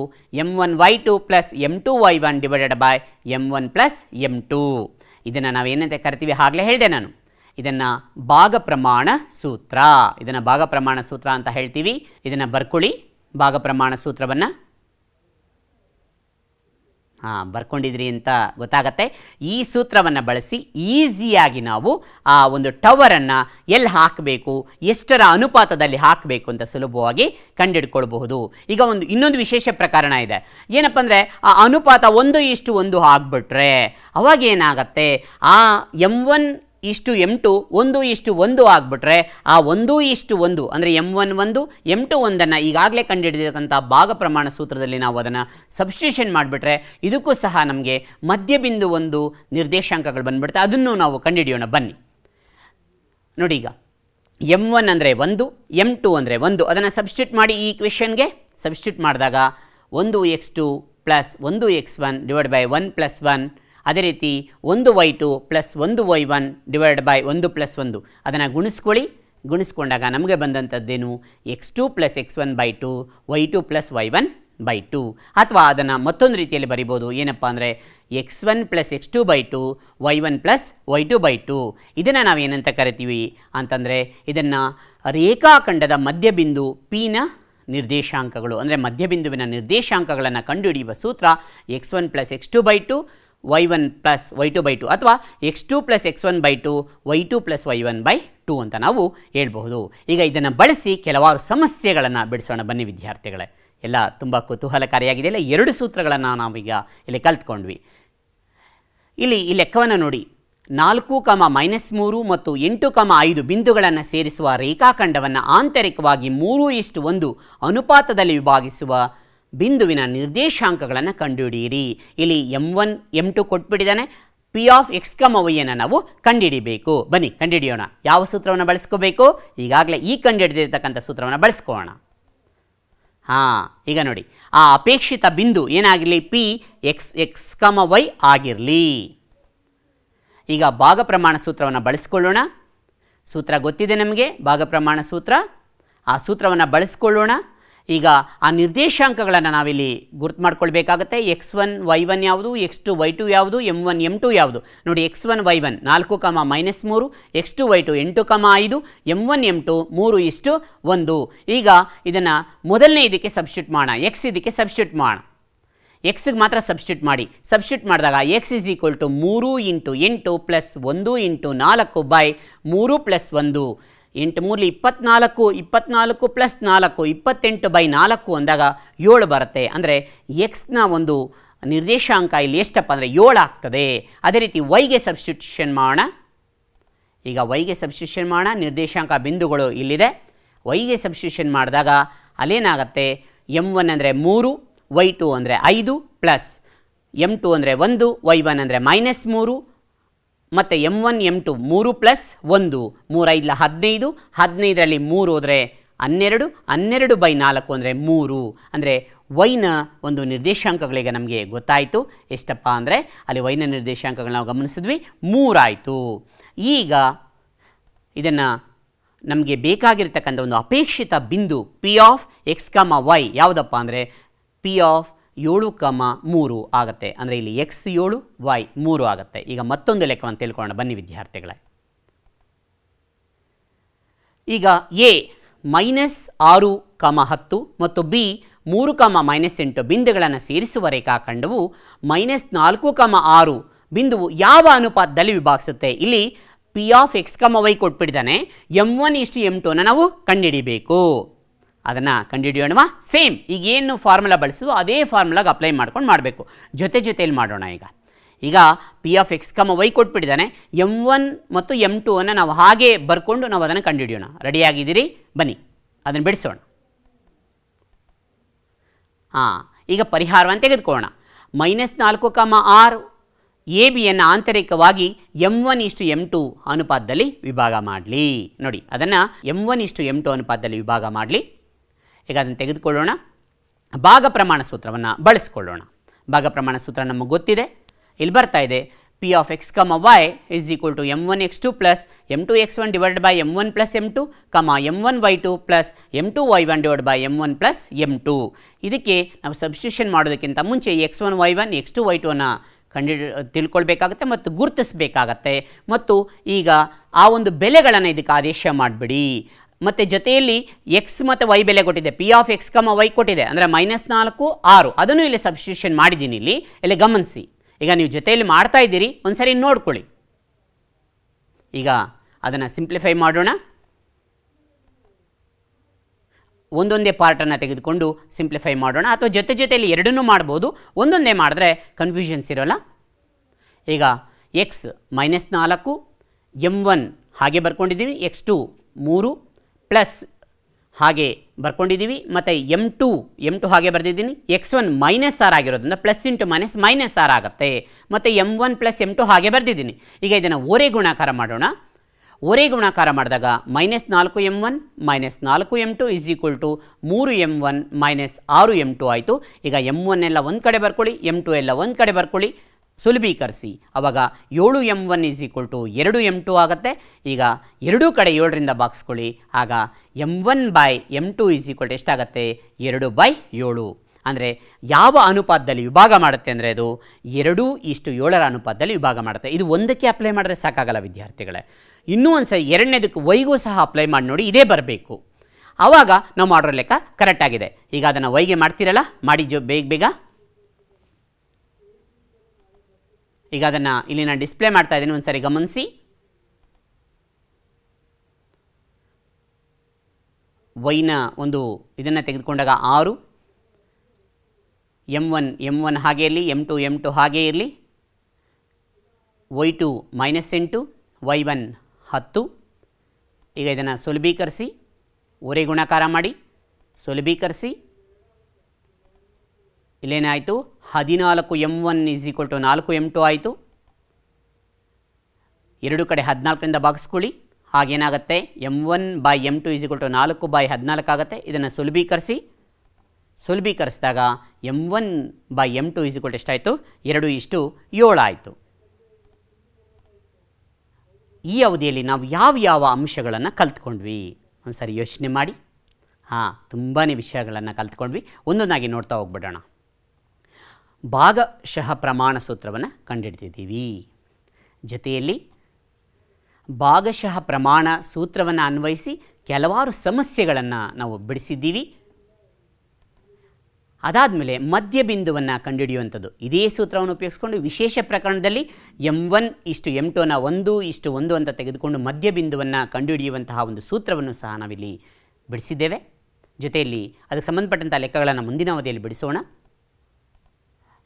A: M one Y two plus M two Y one divided by M one plus M two ಇದನ್ನು ನಾವು ಏನಂತ ಕರಿತೀವಿ ಆಗಲೇ ಹೇಳಿದೆ ನಾನು ಇದನ್ನು ಭಾಗ ಪ್ರಮಾಣ ಸೂತ್ರ ಇದನ್ನು ಭಾಗ ಪ್ರಮಾಣ ಸೂತ್ರ ಅಂತ ಹೇಳ್ತೀವಿ ಇದನ್ನು ಬರ್ಕೊಳ್ಳಿ ಭಾಗ ಪ್ರಮಾಣ ಸೂತ್ರವನ್ನು ಹಾಂ ಬರ್ಕೊಂಡಿದ್ರಿ ಅಂತ ಗೊತ್ತಾಗತ್ತೆ ಈ ಸೂತ್ರವನ್ನು ಬಳಸಿ ಈಸಿಯಾಗಿ ನಾವು ಆ ಒಂದು ಟವರನ್ನು ಎಲ್ಲಿ ಹಾಕಬೇಕು ಎಷ್ಟರ ಅನುಪಾತದಲ್ಲಿ ಹಾಕಬೇಕು ಅಂತ ಸುಲಭವಾಗಿ ಕಂಡುಹಿಡ್ಕೊಳ್ಬಹುದು ಈಗ ಒಂದು ಇನ್ನೊಂದು ವಿಶೇಷ ಪ್ರಕರಣ ಇದೆ ಏನಪ್ಪ ಅಂದರೆ ಆ ಅನುಪಾತ ಒಂದು ಇಷ್ಟು ಒಂದು ಹಾಕ್ಬಿಟ್ರೆ ಅವಾಗೇನಾಗತ್ತೆ ಆ ಎಮ್ ಒನ್ ಇಷ್ಟು ಎಮ್ ಟು ಒಂದು ಇಷ್ಟು ಒಂದು ಆಗ್ಬಿಟ್ರೆ ಆ ಒಂದು ಇಷ್ಟು ಒಂದು ಅಂದರೆ ಎಮ್ ಒನ್ ಒಂದು ಎಮ್ ಟು ಒಂದನ್ನು ಈಗಾಗಲೇ ಕಂಡುಹಿಡಿದಿರತಕ್ಕಂಥ ಭಾಗ ಪ್ರಮಾಣ ಸೂತ್ರದಲ್ಲಿ ನಾವು ಅದನ್ನು ಸಬ್ಸ್ಟ್ಯೂಷನ್ ಮಾಡಿಬಿಟ್ರೆ ಇದಕ್ಕೂ ಸಹ ನಮಗೆ ಮಧ್ಯಬಿಂದು ಒಂದು ನಿರ್ದೇಶಾಂಕಗಳು ಬಂದುಬಿಡುತ್ತೆ ಅದನ್ನು ನಾವು ಕಂಡುಹಿಡಿಯೋಣ ಬನ್ನಿ ನೋಡಿ ಈಗ ಎಮ್ ಒನ್ ಅಂದರೆ ಒಂದು ಎಮ್ ಟು ಅಂದರೆ ಒಂದು ಅದನ್ನು ಸಬ್ಸ್ಟ್ಯೂಟ್ ಮಾಡಿ ಈ ಕ್ವೆಶನ್ಗೆ ಸಬ್ಸ್ಟ್ಯೂಟ್ ಮಾಡಿದಾಗ ಒಂದು ಎಕ್ಸ್ ಟು ಪ್ಲಸ್ ಒಂದು X one divide by one plus one ಅದೇ ರೀತಿ ಒಂದು ವೈ ಟು ಪ್ಲಸ್ ಒಂದು ವೈ ಒನ್ ಡಿವೈಡ್ ಬೈ ಒಂದು ಪ್ಲಸ್ ಒಂದು ಅದನ್ನು ಗುಣಿಸ್ಕೊಳ್ಳಿ ಗುಣಿಸ್ಕೊಂಡಾಗ ನಮಗೆ ಬಂದಂಥದ್ದೇನು X two plus X one by two Y two plus Y one by two ಅಥವಾ ಅದನ್ನು ಮತ್ತೊಂದು ರೀತಿಯಲ್ಲಿ ಬರಿಬೋದು ಏನಪ್ಪ ಅಂದರೆ X one plus X two by two Y one plus Y two by two ಇದನ್ನು ನಾವೇನಂತ ಕರಿತೀವಿ ಅಂತಂದರೆ ಇದನ್ನು ರೇಖಾಖಂಡದ ಮಧ್ಯಬಿಂದು ಪಿನ ನಿರ್ದೇಶಾಂಕಗಳು ಅಂದರೆ ಮಧ್ಯಬಿಂದುವಿನ ನಿರ್ದೇಶಾಂಕಗಳನ್ನು ಕಂಡುಹಿಡಿಯುವ ಸೂತ್ರ X one plus X two by two Y one plus Y two by two ಅಥವಾ X two plus X one by two Y two plus Y one by two ಅಂತ ನಾವು ಹೇಳ್ಬಹುದು ಈಗ ಇದನ್ನು ಬಳಸಿ ಕೆಲವಾರು ಸಮಸ್ಯೆಗಳನ್ನು ಬಿಡಿಸೋಣ ಬನ್ನಿ ವಿದ್ಯಾರ್ಥಿಗಳೇ ಎಲ್ಲ ತುಂಬ ಕುತೂಹಲಕಾರಿಯಾಗಿದೆ ಇಲ್ಲ ಎರಡು ಸೂತ್ರಗಳನ್ನು ನಾವೀಗ ಇಲ್ಲಿ ಕಲ್ತ್ಕೊಂಡ್ವಿ ಇಲ್ಲಿ ಈ ಲೆಕ್ಕವನ್ನು ನೋಡಿ ನಾಲ್ಕು ಕಮ ಮೈನಸ್ ಮೂರು ಮತ್ತು ಎಂಟು ಕಮ ಐದು ಬಿಂದುಗಳನ್ನು ಸೇರಿಸುವ ರೇಖಾಖಂಡವನ್ನು ಆಂತರಿಕವಾಗಿ ಮೂರು ಇಷ್ಟು ಒಂದು ಅನುಪಾತದಲ್ಲಿ ವಿಭಾಗಿಸುವ ಬಿಂದುವಿನ ನಿರ್ದೇಶಾಂಕಗಳನ್ನು ಕಂಡುಹಿಡಿಯಿರಿ ಇಲ್ಲಿ ಎಮ್ ಒನ್ ಎಮ್ ಟು ಕೊಟ್ಬಿಟ್ಟಿದ್ದಾನೆ ಪಿ ಆಫ್ ಎಕ್ಸ್ ಕಮ ವೈಯನ್ನು ನಾವು ಕಂಡುಹಿಡಿಬೇಕು ಬನ್ನಿ ಕಂಡುಹಿಡಿಯೋಣ ಯಾವ ಸೂತ್ರವನ್ನು ಬಳಸ್ಕೋಬೇಕು ಈಗಾಗಲೇ ಈ ಕಂಡುಹಿಡಿದಿರ್ತಕ್ಕಂಥ ಸೂತ್ರವನ್ನು ಬಳಸ್ಕೋಣ ಹಾಂ ಈಗ ನೋಡಿ ಆ ಅಪೇಕ್ಷಿತ ಬಿಂದು ಏನಾಗಿರಲಿ P X X comma Y ಆಗಿರಲಿ ಈಗ ಭಾಗ ಪ್ರಮಾಣ ಸೂತ್ರವನ್ನು ಬಳಸ್ಕೊಳ್ಳೋಣ ಸೂತ್ರ ಗೊತ್ತಿದೆ ನಮಗೆ ಭಾಗ ಪ್ರಮಾಣ ಸೂತ್ರ ಆ ಸೂತ್ರವನ್ನು ಬಳಸ್ಕೊಳ್ಳೋಣ ಈಗ ಆ ನಿರ್ದೇಶಾಂಕಗಳನ್ನು ನಾವಿಲ್ಲಿ ಗುರುತು ಮಾಡ್ಕೊಳ್ಬೇಕಾಗತ್ತೆ ಎಕ್ಸ್ ಒನ್ ವೈ ಒನ್ ಯಾವುದು ಎಕ್ಸ್ ಟು ವೈ ಟು ಯಾವುದು ಎಮ್ ಒನ್ ಎಮ್ ಟು ಯಾವುದು ನೋಡಿ ಎಕ್ಸ್ ಒನ್ ವೈ ಒನ್ ನಾಲ್ಕು ಕಮ ಮೈನಸ್ ಮೂರು ಎಕ್ಸ್ ಟು ವೈ ಟು ಎಂಟು ಕಮ ಐದು ಎಮ್ ಒನ್ ಎಮ್ ಟು ಮೂರು ಇಷ್ಟು ಒಂದು ಈಗ ಇದನ್ನು ಮೊದಲನೇ ಇದಕ್ಕೆ ಸಬ್ಸ್ಟ್ಯೂಟ್ ಮಾಡೋಣ ಎಕ್ಸ್ ಇದಕ್ಕೆ ಸಬ್ಸ್ಟ್ಯೂಟ್ ಮಾಡೋಣ ಎಕ್ಸ್ಗೆ ಮಾತ್ರ ಸಬ್ಸ್ಟ್ಯೂಟ್ ಮಾಡಿ ಸಬ್ಸ್ಟ್ಯೂಟ್ ಮಾಡಿದಾಗ ಎಕ್ಸ್ ಇಸ್ ಈಕ್ವಲ್ ಟು ಮೂರು ಇಂಟು ಎಂಟು ಪ್ಲಸ್ ಒಂದು ಇಂಟು ನಾಲ್ಕು ಬೈ ಮೂರು ಪ್ಲಸ್ ಒಂದು ಎಂಟು ಮೂರಲಿ ಇಪ್ಪತ್ನಾಲ್ಕು ಇಪ್ಪತ್ನಾಲ್ಕು ಪ್ಲಸ್ ನಾಲ್ಕು ಇಪ್ಪತ್ತೆಂಟು ಬೈ ನಾಲ್ಕು ಅಂದಾಗ ಏಳು ಬರುತ್ತೆ ಅಂದರೆ ಎಕ್ಸ್ನ ಒಂದು ನಿರ್ದೇಶಾಂಕ ಇಲ್ಲಿ ಎಷ್ಟಪ್ಪ ಅಂದರೆ ಏಳು ಆಗ್ತದೆ ಅದೇ ರೀತಿ ವೈಗೆ ಸಬ್ಸ್ಟಿಟ್ಯೂಷನ್ ಮಾಡೋಣ ಈಗ ವೈಗೆ ಸಬ್ಸ್ಟಿಟ್ಯೂಷನ್ ಮಾಡೋಣ ನಿರ್ದೇಶಾಂಕ ಬಿಂದುಗಳು ಇಲ್ಲಿದೆ ವೈಗೆ ಸಬ್ಸ್ಟಿಟ್ಯೂಷನ್ ಮಾಡಿದಾಗ ಅಲ್ಲೇನಾಗತ್ತೆ ಎಮ್ ಒನ್ ಅಂದರೆ ಮೂರು ವೈ ಟು ಅಂದರೆ ಐದು ಪ್ಲಸ್ ಎಮ್ ಟು ಅಂದರೆ ಒಂದು ವೈ ಒನ್ ಅಂದರೆ ಮೈನಸ್ ಮೂರು ಮತ್ತು ಎಮ್ ಒನ್ ಎಮ್ ಟು ಮೂರು ಪ್ಲಸ್ ಒಂದು ಮೂರೈದಲ ಹದಿನೈದು ಹದಿನೈದರಲ್ಲಿ ಮೂರು ಹೋದರೆ ಹನ್ನೆರಡು ಹನ್ನೆರಡು ಬೈ ನಾಲ್ಕು ಅಂದರೆ ಮೂರು ಅಂದರೆ ವೈನ ಒಂದು ನಿರ್ದೇಶಾಂಕಗಳಿಗೆ ನಮಗೆ ಗೊತ್ತಾಯಿತು ಎಷ್ಟಪ್ಪ ಅಂದರೆ ಅಲ್ಲಿ ವೈನ ನಿರ್ದೇಶಾಂಕಗಳನ್ನ ನಾವು ಗಮನಿಸಿದ್ವಿ ಮೂರಾಯಿತು ಈಗ ಇದನ್ನು ನಮಗೆ ಬೇಕಾಗಿರ್ತಕ್ಕಂಥ ಒಂದು ಅಪೇಕ್ಷಿತ ಬಿಂದು P of X comma Y ಯಾವುದಪ್ಪ ಅಂದರೆ ಪಿ ಆಫ್ ಏಳು ಕಮ ಮೂರು ಆಗತ್ತೆ ಅಂದರೆ ಇಲ್ಲಿ ಎಕ್ಸ್ ಏಳು ವೈ ಮೂರು ಆಗುತ್ತೆ ಈಗ ಮತ್ತೊಂದು ಲೆಕ್ಕವನ್ನು ತಿಳ್ಕೊಳ್ಳೋಣ ಬನ್ನಿ ವಿದ್ಯಾರ್ಥಿಗಳೇ ಈಗ ಎ ಮೈನಸ್ ಆರು ಕಮ ಹತ್ತು ಮತ್ತು ಬಿ ಮೂರು ಕಮ ಮೈನಸ್ ಎಂಟು ಬಿಂದುಗಳನ್ನು ಸೇರಿಸುವ ರೇಖಾಖಂಡವು ಮೈನಸ್ ನಾಲ್ಕು ಕಮ ಆರು ಬಿಂದುವು ಯಾವ ಅನುಪಾತದಲ್ಲಿ ವಿಭಾಗಿಸುತ್ತೆ ಇಲ್ಲಿ P of X comma Y ಕೊಟ್ಬಿಡ್ತಾನೆ ಎಂ ಒನ್ ಇಷ್ಟು ಎಮ್ ಟೂನ ನಾವು ಕಂಡುಹಿಡಿಬೇಕು ಅದನ್ನು ಕಂಡುಹಿಡಿಯೋಣವಾ ಸೇಮ್ ಈಗ ಏನು ಫಾರ್ಮುಲಾ ಬಳಸೋದು ಅದೇ ಫಾರ್ಮುಲಾಗೆ ಅಪ್ಲೈ ಮಾಡ್ಕೊಂಡು ಮಾಡಬೇಕು ಜೊತೆ ಜೊತೆಯಲ್ಲಿ ಮಾಡೋಣ ಈಗ ಈಗ P of X comma Y ಕೊಟ್ಬಿಟ್ಟಿದ್ದಾನೆ ಎಮ್ ಒನ್ ಮತ್ತು ಎಮ್ ಟು ಅನ್ನು ನಾವು ಹಾಗೆ ಬರ್ಕೊಂಡು ನಾವು ಅದನ್ನು ಕಂಡುಹಿಡಿಯೋಣ ರೆಡಿಯಾಗಿದ್ದೀರಿ ಬನ್ನಿ ಅದನ್ನು ಬಿಡಿಸೋಣ ಹಾಂ ಈಗ ಪರಿಹಾರವನ್ನು ತೆಗೆದುಕೊಳ್ಳೋಣ ಮೈನಸ್ ನಾಲ್ಕು ಕಮ ಆರು ಎ ಬಿಯನ್ನು ಆಂತರಿಕವಾಗಿ ಎಮ್ ಒನ್ ಇಷ್ಟು ಎಮ್ ಟು ಅನುಪಾತದಲ್ಲಿ ವಿಭಾಗ ಮಾಡಲಿ ನೋಡಿ ಅದನ್ನು ಎಮ್ ಒನ್ ಇಷ್ಟು ಎಮ್ ಟು ಅನುಪಾತದಲ್ಲಿ ವಿಭಾಗ ಮಾಡಲಿ ಈಗ ಅದನ್ನು ತೆಗೆದುಕೊಳ್ಳೋಣ ಭಾಗ ಪ್ರಮಾಣ ಸೂತ್ರವನ್ನು ಬಳಸ್ಕೊಳ್ಳೋಣ ಭಾಗ ಪ್ರಮಾಣ ಸೂತ್ರ ನಮಗೆ ಗೊತ್ತಿದೆ ಇಲ್ಲಿ ಬರ್ತಾ ಇದೆ P of X comma Y is equal to M one X two plus M two X one divide by M one plus M two comma M one Y two plus M two Y one divide by M one plus M two ಇದಕ್ಕೆ ನಾವು substitution ಮಾಡೋದಕ್ಕಿಂತ ಮುಂಚೆ X one Y one X two Y two ಅನ್ನು ಕಂಡು ತಿಳ್ಕೊಳ್ಬೇಕಾಗತ್ತೆ ಮತ್ತು ಗುರುತಿಸಬೇಕಾಗತ್ತೆ ಮತ್ತು ಈಗ ಆ ಒಂದು ಬೆಲೆಗಳನ್ನು ಇದಕ್ಕೆ ಆದೇಶ ಮಾಡಿಬಿಡಿ ಮತ್ತು ಜೊತೆಯಲ್ಲಿ ಎಕ್ಸ್ ಮತ್ತು ವೈ ಬೆಲೆ ಕೊಟ್ಟಿದೆ P of X comma Y ಕೊಟ್ಟಿದೆ ಅಂದರೆ ಮೈನಸ್ ನಾಲ್ಕು ಆರು ಅದನ್ನು ಇಲ್ಲಿ ಸಬ್ಸ್ಟ್ಯೂಷನ್ ಮಾಡಿದ್ದೀನಿ ಇಲ್ಲಿ ಇಲ್ಲಿ ಗಮನಿಸಿ ಈಗ ನೀವು ಜೊತೆಯಲ್ಲಿ ಮಾಡ್ತಾ ಇದ್ದೀರಿ ಒಂದು ನೋಡ್ಕೊಳ್ಳಿ ಈಗ ಅದನ್ನು ಸಿಂಪ್ಲಿಫೈ ಮಾಡೋಣ ಒಂದೊಂದೇ ಪಾರ್ಟನ್ನು ತೆಗೆದುಕೊಂಡು ಸಿಂಪ್ಲಿಫೈ ಮಾಡೋಣ ಅಥವಾ ಜೊತೆ ಜೊತೆಯಲ್ಲಿ ಎರಡನ್ನೂ ಮಾಡ್ಬೋದು ಒಂದೊಂದೇ ಮಾಡಿದ್ರೆ ಕನ್ಫ್ಯೂಷನ್ಸ್ ಇರೋಲ್ಲ ಈಗ ಎಕ್ಸ್ ಮೈನಸ್ ನಾಲ್ಕು ಎಮ್ ಒನ್ ಹಾಗೆ ಬರ್ಕೊಂಡಿದ್ದೀನಿ ಎಕ್ಸ್ ಟು ಮೂರು ಪ್ಲಸ್ ಹಾಗೆ ಬರ್ಕೊಂಡಿದ್ದೀವಿ ಮತ್ತು ಎಮ್ ಟು ಎಮ್ ಟು ಹಾಗೆ ಬರೆದಿದ್ದೀನಿ ಎಕ್ಸ್ ಒನ್ ಮೈನಸ್ ಆರ್ ಆಗಿರೋದ್ರಿಂದ plus into minus minus R ಆಗುತ್ತೆ ಮತ್ತು M one plus M two ಹಾಗೆ ಬರೆದಿದ್ದೀನಿ ಈಗ ಇದನ್ನು ಓರೆ ಗುಣಾಕಾರ ಮಾಡೋಣ ಒರೆ ಗುಣಾಕಾರ ಮಾಡಿದಾಗ ಮೈನಸ್ ನಾಲ್ಕು ಎಮ್ ಒನ್ ಮೈನಸ್ ನಾಲ್ಕು M two is equal to ಮೂರು ಎಮ್ ಒನ್ ಮೈನಸ್ ಆರು ಎಮ್ ಟು ಆಯಿತು ಈಗ ಎಮ್ ಒನ್ ಎಲ್ಲ ಒಂದು ಕಡೆ ಬರ್ಕೊಳ್ಳಿ ಎಮ್ ಟು ಎಲ್ಲ ಒಂದು ಕಡೆ ಬರ್ಕೊಳ್ಳಿ ಸುಲಭೀಕರಿಸಿ ಅವಾಗ ಏಳು M one is equal to ಎರಡು ಎಮ್ ಟು ಆಗುತ್ತೆ ಈಗ ಎರಡೂ ಕಡೆ ಏಳರಿಂದ ಬಾಕ್ಸ್ಕೊಳ್ಳಿ ಆಗ M one by M two is equal to ಎಷ್ಟಾಗುತ್ತೆ ಎರಡು ಬೈ ಏಳು ಅಂದರೆ ಯಾವ ಅನುಪಾತದಲ್ಲಿ ವಿಭಾಗ ಮಾಡುತ್ತೆ ಅಂದರೆ ಅದು ಎರಡು ಇಷ್ಟು ಏಳರ ಅನುಪಾತದಲ್ಲಿ ವಿಭಾಗ ಮಾಡುತ್ತೆ ಇದು ಒಂದಕ್ಕೆ ಅಪ್ಲೈ ಮಾಡಿದ್ರೆ ಸಾಕಾಗಲ್ಲ ವಿದ್ಯಾರ್ಥಿಗಳೇ ಇನ್ನೂ ಒಂದು ಸರಿ ಎರಡನೇದಕ್ಕೆ ವೈಗೂ ಸಹ ಅಪ್ಲೈ ಮಾಡಿ ನೋಡಿ ಇದೇ ಬರಬೇಕು ಆವಾಗ ನಾವು ಆರ್ಡರ್ ಲೆಕ್ಕ ಕರೆಕ್ಟಾಗಿದೆ ಈಗ ಅದನ್ನು ವೈಗೆ ಮಾಡ್ತೀರಲ್ಲ ಮಾಡಿ ಜೊ ಬೇಗ ಬೇಗ ಈಗ ಅದನ್ನು ಇಲ್ಲಿ ನಾನು ಡಿಸ್ಪ್ಲೇ ಮಾಡ್ತಾ ಇದ್ದೀನಿ ಒಂದು ಸಾರಿ ಗಮನಿಸಿ ವೈನ ಒಂದು ಇದನ್ನು ತೆಗೆದುಕೊಂಡಾಗ ಆರು ಎಮ್ ಒನ್ ಎಮ್ ಒನ್ ಹಾಗೆ ಇರಲಿ ಎಮ್ ಟು ಎಮ್ ಟು ಹಾಗೆ ಇರಲಿ ವೈ ಟು ಮೈನಸ್ ಎಂಟು ವೈ ಒನ್ ಹತ್ತು ಈಗ ಇದನ್ನು ಸುಲಭೀಕರಿಸಿ ಒರೆ ಗುಣಾಕಾರ ಮಾಡಿ ಸುಲಭೀಕರಿಸಿ ಇಲ್ಲೇನಾಯಿತು ಹದಿನಾಲ್ಕು M one is equal to ನಾಲ್ಕು ಎಮ್ ಟು ಆಯಿತು ಎರಡು ಕಡೆ ಹದಿನಾಲ್ಕರಿಂದ ಬಾಗಿಸ್ಕೊಳ್ಳಿ ಹಾಗೇನಾಗುತ್ತೆ M one by M two is equal to ನಾಲ್ಕು ಬೈ ಹದಿನಾಲ್ಕು ಆಗುತ್ತೆ ಇದನ್ನು ಸುಲಭೀಕರಿಸಿ ಸುಲಭೀಕರಿಸಿದಾಗ M one by M two is equal ಎಷ್ಟಾಯಿತು ಎರಡು ಇಷ್ಟು ಏಳು ಆಯಿತು ಈ ಅವಧಿಯಲ್ಲಿ ನಾವು ಯಾವ ಯಾವ ಅಂಶಗಳನ್ನು ಕಲ್ತ್ಕೊಂಡ್ವಿ ಒಂದು ಸಾರಿ ಯೋಚನೆ ಮಾಡಿ ಹಾಂ ತುಂಬಾ ವಿಷಯಗಳನ್ನು ಕಲ್ತ್ಕೊಂಡ್ವಿ ಒಂದೊಂದಾಗಿ ನೋಡ್ತಾ ಹೋಗ್ಬಿಡೋಣ ಭಾಗಶಃ ಪ್ರಮಾಣ ಸೂತ್ರವನ್ನು ಕಂಡುಹಿಡ್ತಿದ್ದೀವಿ ಜೊತೆಯಲ್ಲಿ ಭಾಗಶಃ ಪ್ರಮಾಣ ಸೂತ್ರವನ್ನು ಅನ್ವಯಿಸಿ ಕೆಲವಾರು ಸಮಸ್ಯೆಗಳನ್ನು ನಾವು ಬಿಡಿಸಿದ್ದೀವಿ ಅದಾದ ಅದಾದಮೇಲೆ ಬಿಂದುವನ್ನು ಕಂಡುಹಿಡಿಯುವಂಥದ್ದು ಇದೇ ಸೂತ್ರವನ್ನು ಉಪಯೋಗಿಸ್ಕೊಂಡು ವಿಶೇಷ ಪ್ರಕರಣದಲ್ಲಿ ಎಮ್ ಒನ್ ಇಷ್ಟು ಎಮ್ ಟೂನ ಒಂದು ಇಷ್ಟು ಒಂದು ಅಂತ ತೆಗೆದುಕೊಂಡು ಬಿಂದುವನ್ನು ಕಂಡುಹಿಡಿಯುವಂತಹ ಒಂದು ಸೂತ್ರವನ್ನು ಸಹ ನಾವಿಲ್ಲಿ ಬಿಡಿಸಿದ್ದೇವೆ ಜೊತೆಯಲ್ಲಿ ಅದಕ್ಕೆ ಸಂಬಂಧಪಟ್ಟಂಥ ಲೆಕ್ಕಗಳನ್ನು ಮುಂದಿನ ಅವಧಿಯಲ್ಲಿ ಬಿಡಿಸೋಣ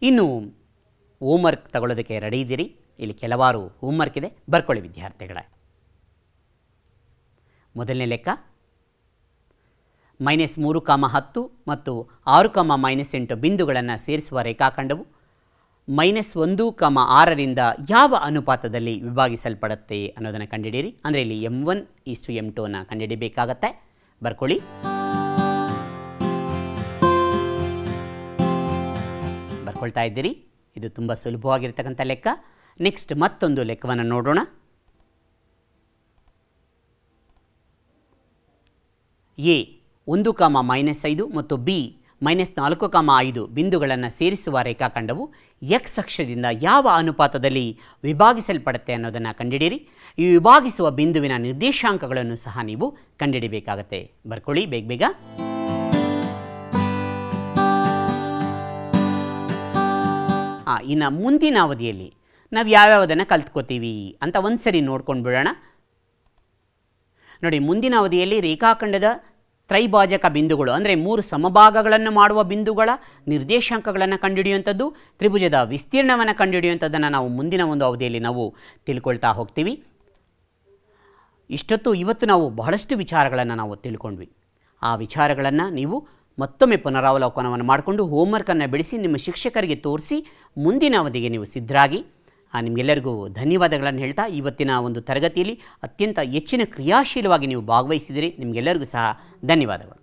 A: ಇನ್ನು ಹೋಮ್ವರ್ಕ್ ತಗೊಳ್ಳೋದಕ್ಕೆ ರೆಡಿ ಇದ್ದೀರಿ ಇಲ್ಲಿ ಕೆಲವಾರು ಹೋಮ್ವರ್ಕ್ ಇದೆ ಬರ್ಕೊಳ್ಳಿ ವಿದ್ಯಾರ್ಥಿಗಳ ಮೊದಲನೇ ಲೆಕ್ಕ ಮೈನಸ್ ಮೂರು ಕಾಮ ಹತ್ತು ಮತ್ತು ಆರು ಕಾಮ ಮೈನಸ್ ಎಂಟು ಬಿಂದುಗಳನ್ನು ಸೇರಿಸುವ ರೇಖಾಖಂಡವು ಮೈನಸ್ ಒಂದು ಕಾಮ ಆರರಿಂದ ಯಾವ ಅನುಪಾತದಲ್ಲಿ ವಿಭಾಗಿಸಲ್ಪಡುತ್ತೆ ಅನ್ನೋದನ್ನು ಕಂಡುಹಿಡಿಯಿರಿ ಅಂದರೆ ಇಲ್ಲಿ M one is M two ಅನ್ನು ಕಂಡುಹಿಡಿಬೇಕಾಗತ್ತೆ ಬರ್ಕೊಳ್ಳಿ ಮಾಡ್ಕೊಳ್ತಾ ಇದ್ದೀರಿ ಇದು ತುಂಬ ಸುಲಭವಾಗಿರ್ತಕ್ಕಂಥ ಲೆಕ್ಕ ನೆಕ್ಸ್ಟ್ ಮತ್ತೊಂದು ಲೆಕ್ಕವನ್ನು ನೋಡೋಣ ಎ ಒಂದು ಕಾಮ ಮೈನಸ್ ಐದು ಮತ್ತು ಬಿ ಮೈನಸ್ ನಾಲ್ಕು ಕಾಮ ಐದು ಬಿಂದುಗಳನ್ನು ಸೇರಿಸುವ ರೇಖಾಖಂಡವು ಎಕ್ಸ್ ಅಕ್ಷದಿಂದ ಯಾವ ಅನುಪಾತದಲ್ಲಿ ವಿಭಾಗಿಸಲ್ಪಡುತ್ತೆ ಅನ್ನೋದನ್ನು ಕಂಡುಹಿಡಿಯಿರಿ ಈ ವಿಭಾಗಿಸುವ ಬಿಂದುವಿನ ನಿರ್ದೇಶಾಂಕಗಳನ್ನು ಸಹ ನೀವು ಕಂಡಿಡಿಬೇಕಾಗುತ್ತೆ ಬರ್ಕೊಳ್ಳಿ ಬೇಗ ಬೇಗ ಇನ್ನು ಮುಂದಿನ ಅವಧಿಯಲ್ಲಿ ನಾವು ಯಾವ್ಯಾವುದನ್ನು ಕಲ್ತ್ಕೋತೀವಿ ಅಂತ ಒಂದು ಸರಿ ನೋಡ್ಕೊಂಡು ಬಿಡೋಣ ನೋಡಿ ಮುಂದಿನ ಅವಧಿಯಲ್ಲಿ ರೇಖಾಖಂಡದ ತ್ರೈಭಾಜಕ ಬಿಂದುಗಳು ಅಂದರೆ ಮೂರು ಸಮಭಾಗಗಳನ್ನು ಮಾಡುವ ಬಿಂದುಗಳ ನಿರ್ದೇಶಾಂಕಗಳನ್ನು ಕಂಡುಹಿಡಿಯುವಂಥದ್ದು ತ್ರಿಭುಜದ ವಿಸ್ತೀರ್ಣವನ್ನು ಕಂಡುಹಿಡಿಯುವಂಥದ್ದನ್ನು ನಾವು ಮುಂದಿನ ಒಂದು ಅವಧಿಯಲ್ಲಿ ನಾವು ತಿಳ್ಕೊಳ್ತಾ ಹೋಗ್ತೀವಿ ಇಷ್ಟೊತ್ತು ಇವತ್ತು ನಾವು ಬಹಳಷ್ಟು ವಿಚಾರಗಳನ್ನು ನಾವು ತಿಳ್ಕೊಂಡ್ವಿ ಆ ವಿಚಾರಗಳನ್ನು ನೀವು ಮತ್ತೊಮ್ಮೆ ಪುನರಾವಲೋಕನವನ್ನು ಮಾಡಿಕೊಂಡು ಹೋಮ್ವರ್ಕನ್ನು ಬಿಡಿಸಿ ನಿಮ್ಮ ಶಿಕ್ಷಕರಿಗೆ ತೋರಿಸಿ ಮುಂದಿನ ಅವಧಿಗೆ ನೀವು ಸಿದ್ಧರಾಗಿ ನಿಮಗೆಲ್ಲರಿಗೂ ಧನ್ಯವಾದಗಳನ್ನು ಹೇಳ್ತಾ ಇವತ್ತಿನ ಒಂದು ತರಗತಿಯಲ್ಲಿ ಅತ್ಯಂತ ಹೆಚ್ಚಿನ ಕ್ರಿಯಾಶೀಲವಾಗಿ ನೀವು ಭಾಗವಹಿಸಿದರೆ ನಿಮಗೆಲ್ಲರಿಗೂ ಸಹ ಧನ್ಯವಾದಗಳು